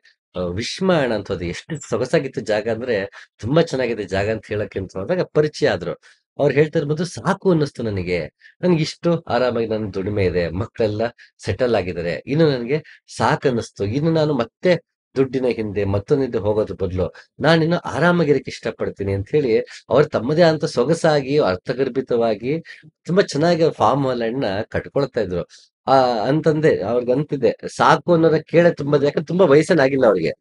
ವಿಶ್ಮಯಣ ಅಂತ ಎಷ್ಟು ಸೊಗಸಾಗಿತ್ತು ಜಾಗ ಅಂದ್ರೆ ತುಂಬಾ ಚೆನ್ನಾಗಿದೆ ಜಾಗ ಅಂತ ಹೇಳಕ್ಕೆ ಅಂತ ಹೋದಾಗ ಪರಿಚಯ ಆದ್ರು ಅವ್ರು ಹೇಳ್ತಾ ಇರ್ಬೋದು ಸಾಕು ಅನ್ನಿಸ್ತು ನನಗೆ ನನ್ಗೆ ಇಷ್ಟು ಆರಾಮಾಗಿ ನನ್ನ ದುಡಿಮೆ ಇದೆ ಮಕ್ಕಳೆಲ್ಲ ಸೆಟಲ್ ಆಗಿದ್ದಾರೆ ಇನ್ನು ನನಗೆ ಸಾಕು ಅನ್ನಿಸ್ತು ಇನ್ನು ನಾನು ಮತ್ತೆ ದುಡ್ಡಿನ ಹಿಂದೆ ಮತ್ತೊಂದಿದ್ದು ಹೋಗೋದ್ರ ಬದಲು ನಾನಿನ್ನು ಆರಾಮಾಗಿರಕ್ಕೆ ಇಷ್ಟಪಡ್ತೀನಿ ಅಂತ ಹೇಳಿ ಅವ್ರು ತಮ್ಮದೇ ಅಂತ ಸೊಗಸಾಗಿ ಅರ್ಥಗರ್ಭಿತವಾಗಿ ತುಂಬಾ ಚೆನ್ನಾಗಿ ಫಾರ್ಮ್ ಲ್ಯಾಂಡ್ ಕಟ್ಕೊಳ್ತಾ ಇದ್ರು ಆ ಅಂತಂದೆ ಅಂತಿದೆ ಸಾಕು ಅನ್ನೋದ ಕೇಳ ತುಂಬಾ ಯಾಕಂದ್ರೆ ತುಂಬಾ ವಯಸ್ಸನ್ನಾಗಿಲ್ಲ ಅವ್ರಿಗೆ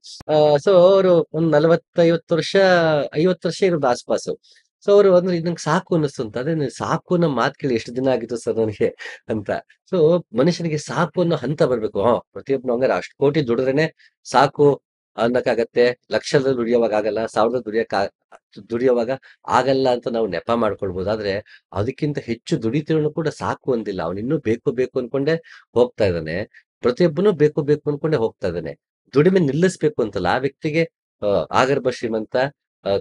ಸೊ ಅವರು ಒಂದ್ ನಲವತ್ತೈವತ್ತು ವರ್ಷ ಐವತ್ತು ವರ್ಷ ಇರೋದು ಆಸ್ಪಾಸು ಸೊ ಅವರು ಅಂದ್ರೆ ನಂಗೆ ಸಾಕು ಅನ್ನಿಸ್ತು ಅಂತ ಅದೇ ಸಾಕು ಅನ್ನೋ ಮಾತು ಕೇಳಿ ಎಷ್ಟು ದಿನ ಆಗಿತ್ತು ಸರ್ ನನಗೆ ಅಂತ ಸೊ ಮನುಷ್ಯನಿಗೆ ಸಾಕು ಅನ್ನೋ ಹಂತ ಬರ್ಬೇಕು ಹಾ ಪ್ರತಿಯೊಬ್ಬ ಹಂಗಾರೆ ಅಷ್ಟು ಕೋಟಿ ದುಡಿದ್ರೇನೆ ಸಾಕು ಅನ್ನಕ್ಕಾಗತ್ತೆ ಲಕ್ಷದ ದುಡಿಯೋವಾಗ ಆಗಲ್ಲ ಸಾವಿರದ ದುಡಿಯಕ್ಕ ದುಡಿಯೋವಾಗ ಆಗಲ್ಲ ಅಂತ ನಾವು ನೆಪ ಮಾಡ್ಕೊಳ್ಬಹುದು ಆದ್ರೆ ಅದಕ್ಕಿಂತ ಹೆಚ್ಚು ದುಡಿತಿರೋನು ಕೂಡ ಸಾಕು ಅಂದಿಲ್ಲ ಅವನು ಇನ್ನೂ ಬೇಕು ಬೇಕು ಅನ್ಕೊಂಡೆ ಹೋಗ್ತಾ ಇದ್ದಾನೆ ಪ್ರತಿಯೊಬ್ಬನು ಬೇಕು ಬೇಕು ಅನ್ಕೊಂಡೆ ಹೋಗ್ತಾ ಇದ್ದಾನೆ ದುಡಿಮೆ ನಿಲ್ಲಿಸ್ಬೇಕು ಅಂತಲ್ಲ ಆ ವ್ಯಕ್ತಿಗೆ ಆಗರ್ಭ ಶ್ರೀಮಂತ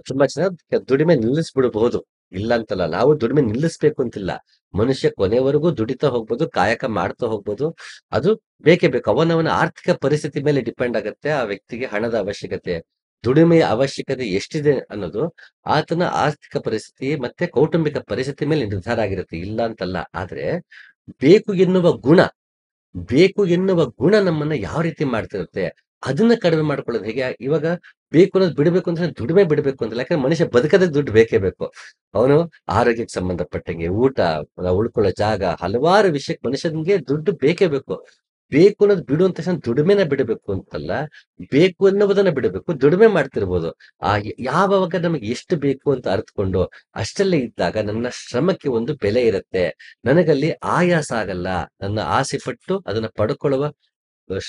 ತುಂಬಾ ಜನ ದುಡಿಮೆ ನಿಲ್ಲಿಸ್ಬಿಡಬಹುದು ಇಲ್ಲ ಅಂತಲ್ಲ ನಾವು ದುಡಿಮೆ ನಿಲ್ಲಿಸ್ಬೇಕು ಅಂತಿಲ್ಲ ಮನುಷ್ಯ ಕೊನೆವರೆಗೂ ದುಡಿತಾ ಹೋಗ್ಬೋದು ಕಾಯಕ ಮಾಡ್ತಾ ಹೋಗ್ಬೋದು ಅದು ಬೇಕೇ ಬೇಕು ಅವನವನ ಆರ್ಥಿಕ ಪರಿಸ್ಥಿತಿ ಮೇಲೆ ಡಿಪೆಂಡ್ ಆಗುತ್ತೆ ಆ ವ್ಯಕ್ತಿಗೆ ಹಣದ ಅವಶ್ಯಕತೆ ದುಡಿಮೆಯ ಅವಶ್ಯಕತೆ ಎಷ್ಟಿದೆ ಅನ್ನೋದು ಆತನ ಆರ್ಥಿಕ ಪರಿಸ್ಥಿತಿ ಮತ್ತೆ ಕೌಟುಂಬಿಕ ಪರಿಸ್ಥಿತಿ ಮೇಲೆ ನಿರ್ಧಾರ ಆಗಿರುತ್ತೆ ಇಲ್ಲ ಅಂತಲ್ಲ ಆದ್ರೆ ಬೇಕು ಎನ್ನುವ ಗುಣ ಬೇಕು ಎನ್ನುವ ಗುಣ ನಮ್ಮನ್ನ ಯಾವ ರೀತಿ ಮಾಡ್ತಿರುತ್ತೆ ಅದನ್ನ ಕಡಿಮೆ ಮಾಡ್ಕೊಳ್ಳೋದು ಹೇಗೆ ಇವಾಗ ಬೇಕು ಅನ್ನೋದು ಬಿಡಬೇಕು ಅಂದ್ರೆ ದುಡಿಮೆ ಬಿಡಬೇಕು ಅಂತ ಯಾಕಂದ್ರೆ ಮನುಷ್ಯ ಬದುಕದ ದುಡ್ಡು ಬೇಕೇ ಬೇಕು ಅವನು ಆರೋಗ್ಯಕ್ಕೆ ಸಂಬಂಧಪಟ್ಟಂಗೆ ಊಟ ಉಳ್ಕೊಳ್ಳೋ ಜಾಗ ಹಲವಾರು ವಿಷಯಕ್ಕೆ ಮನುಷ್ಯನಿಗೆ ದುಡ್ಡು ಬೇಕೇ ಬೇಕು ಬೇಕು ಅನ್ನೋದು ಬಿಡು ಅಂತ ದುಡಿಮೆನ ಬಿಡಬೇಕು ಅಂತಲ್ಲ ಬೇಕು ಅನ್ನೋದನ್ನ ಬಿಡಬೇಕು ದುಡಿಮೆ ಮಾಡ್ತಿರ್ಬೋದು ಆ ಯಾವಾಗ ನಮಗೆ ಎಷ್ಟು ಬೇಕು ಅಂತ ಅರ್ಥಕೊಂಡು ಅಷ್ಟಲ್ಲೇ ಇದ್ದಾಗ ನನ್ನ ಶ್ರಮಕ್ಕೆ ಒಂದು ಬೆಲೆ ಇರುತ್ತೆ ನನಗಲ್ಲಿ ಆಯಾಸ ಆಗಲ್ಲ ನನ್ನ ಆಸೆ ಪಟ್ಟು ಅದನ್ನ ಪಡ್ಕೊಳ್ಳುವ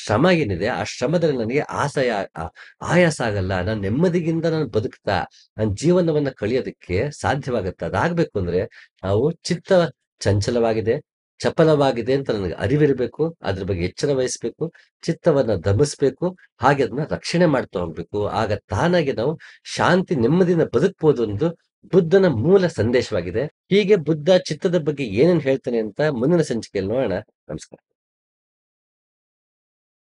ಶ್ರಮ ಏನಿದೆ ಆ ಶ್ರಮದಲ್ಲಿ ನನಗೆ ಆಸಯ ಆಯಾಸ ಆಗಲ್ಲ ನಾನು ನೆಮ್ಮದಿಗಿಂತ ನಾನು ಬದುಕ್ತಾ ನನ್ನ ಜೀವನವನ್ನ ಕಳಿಯೋದಕ್ಕೆ ಸಾಧ್ಯವಾಗುತ್ತೆ ಅದಾಗ್ಬೇಕು ಅಂದ್ರೆ ನಾವು ಚಿತ್ತ ಚಂಚಲವಾಗಿದೆ ಚಪಲವಾಗಿದೆ ಅಂತ ನನಗೆ ಅರಿವಿರಬೇಕು ಅದ್ರ ಬಗ್ಗೆ ಎಚ್ಚರ ವಹಿಸ್ಬೇಕು ಚಿತ್ತವನ್ನ ದಮಿಸ್ಬೇಕು ಹಾಗೆ ಅದನ್ನ ರಕ್ಷಣೆ ಮಾಡ್ತಾ ಹೋಗ್ಬೇಕು ಆಗ ತಾನಾಗಿ ನಾವು ಶಾಂತಿ ನೆಮ್ಮದಿಯಿಂದ ಬದುಕ್ಬೋದು ಒಂದು ಬುದ್ಧನ ಮೂಲ ಸಂದೇಶವಾಗಿದೆ ಹೀಗೆ ಬುದ್ಧ ಚಿತ್ತದ ಬಗ್ಗೆ ಏನೇನ್ ಹೇಳ್ತಾನೆ ಅಂತ ಮುಂದಿನ ಸಂಚಿಕೆಯಲ್ಲಿ ನೋಡೋಣ ನಮಸ್ಕಾರ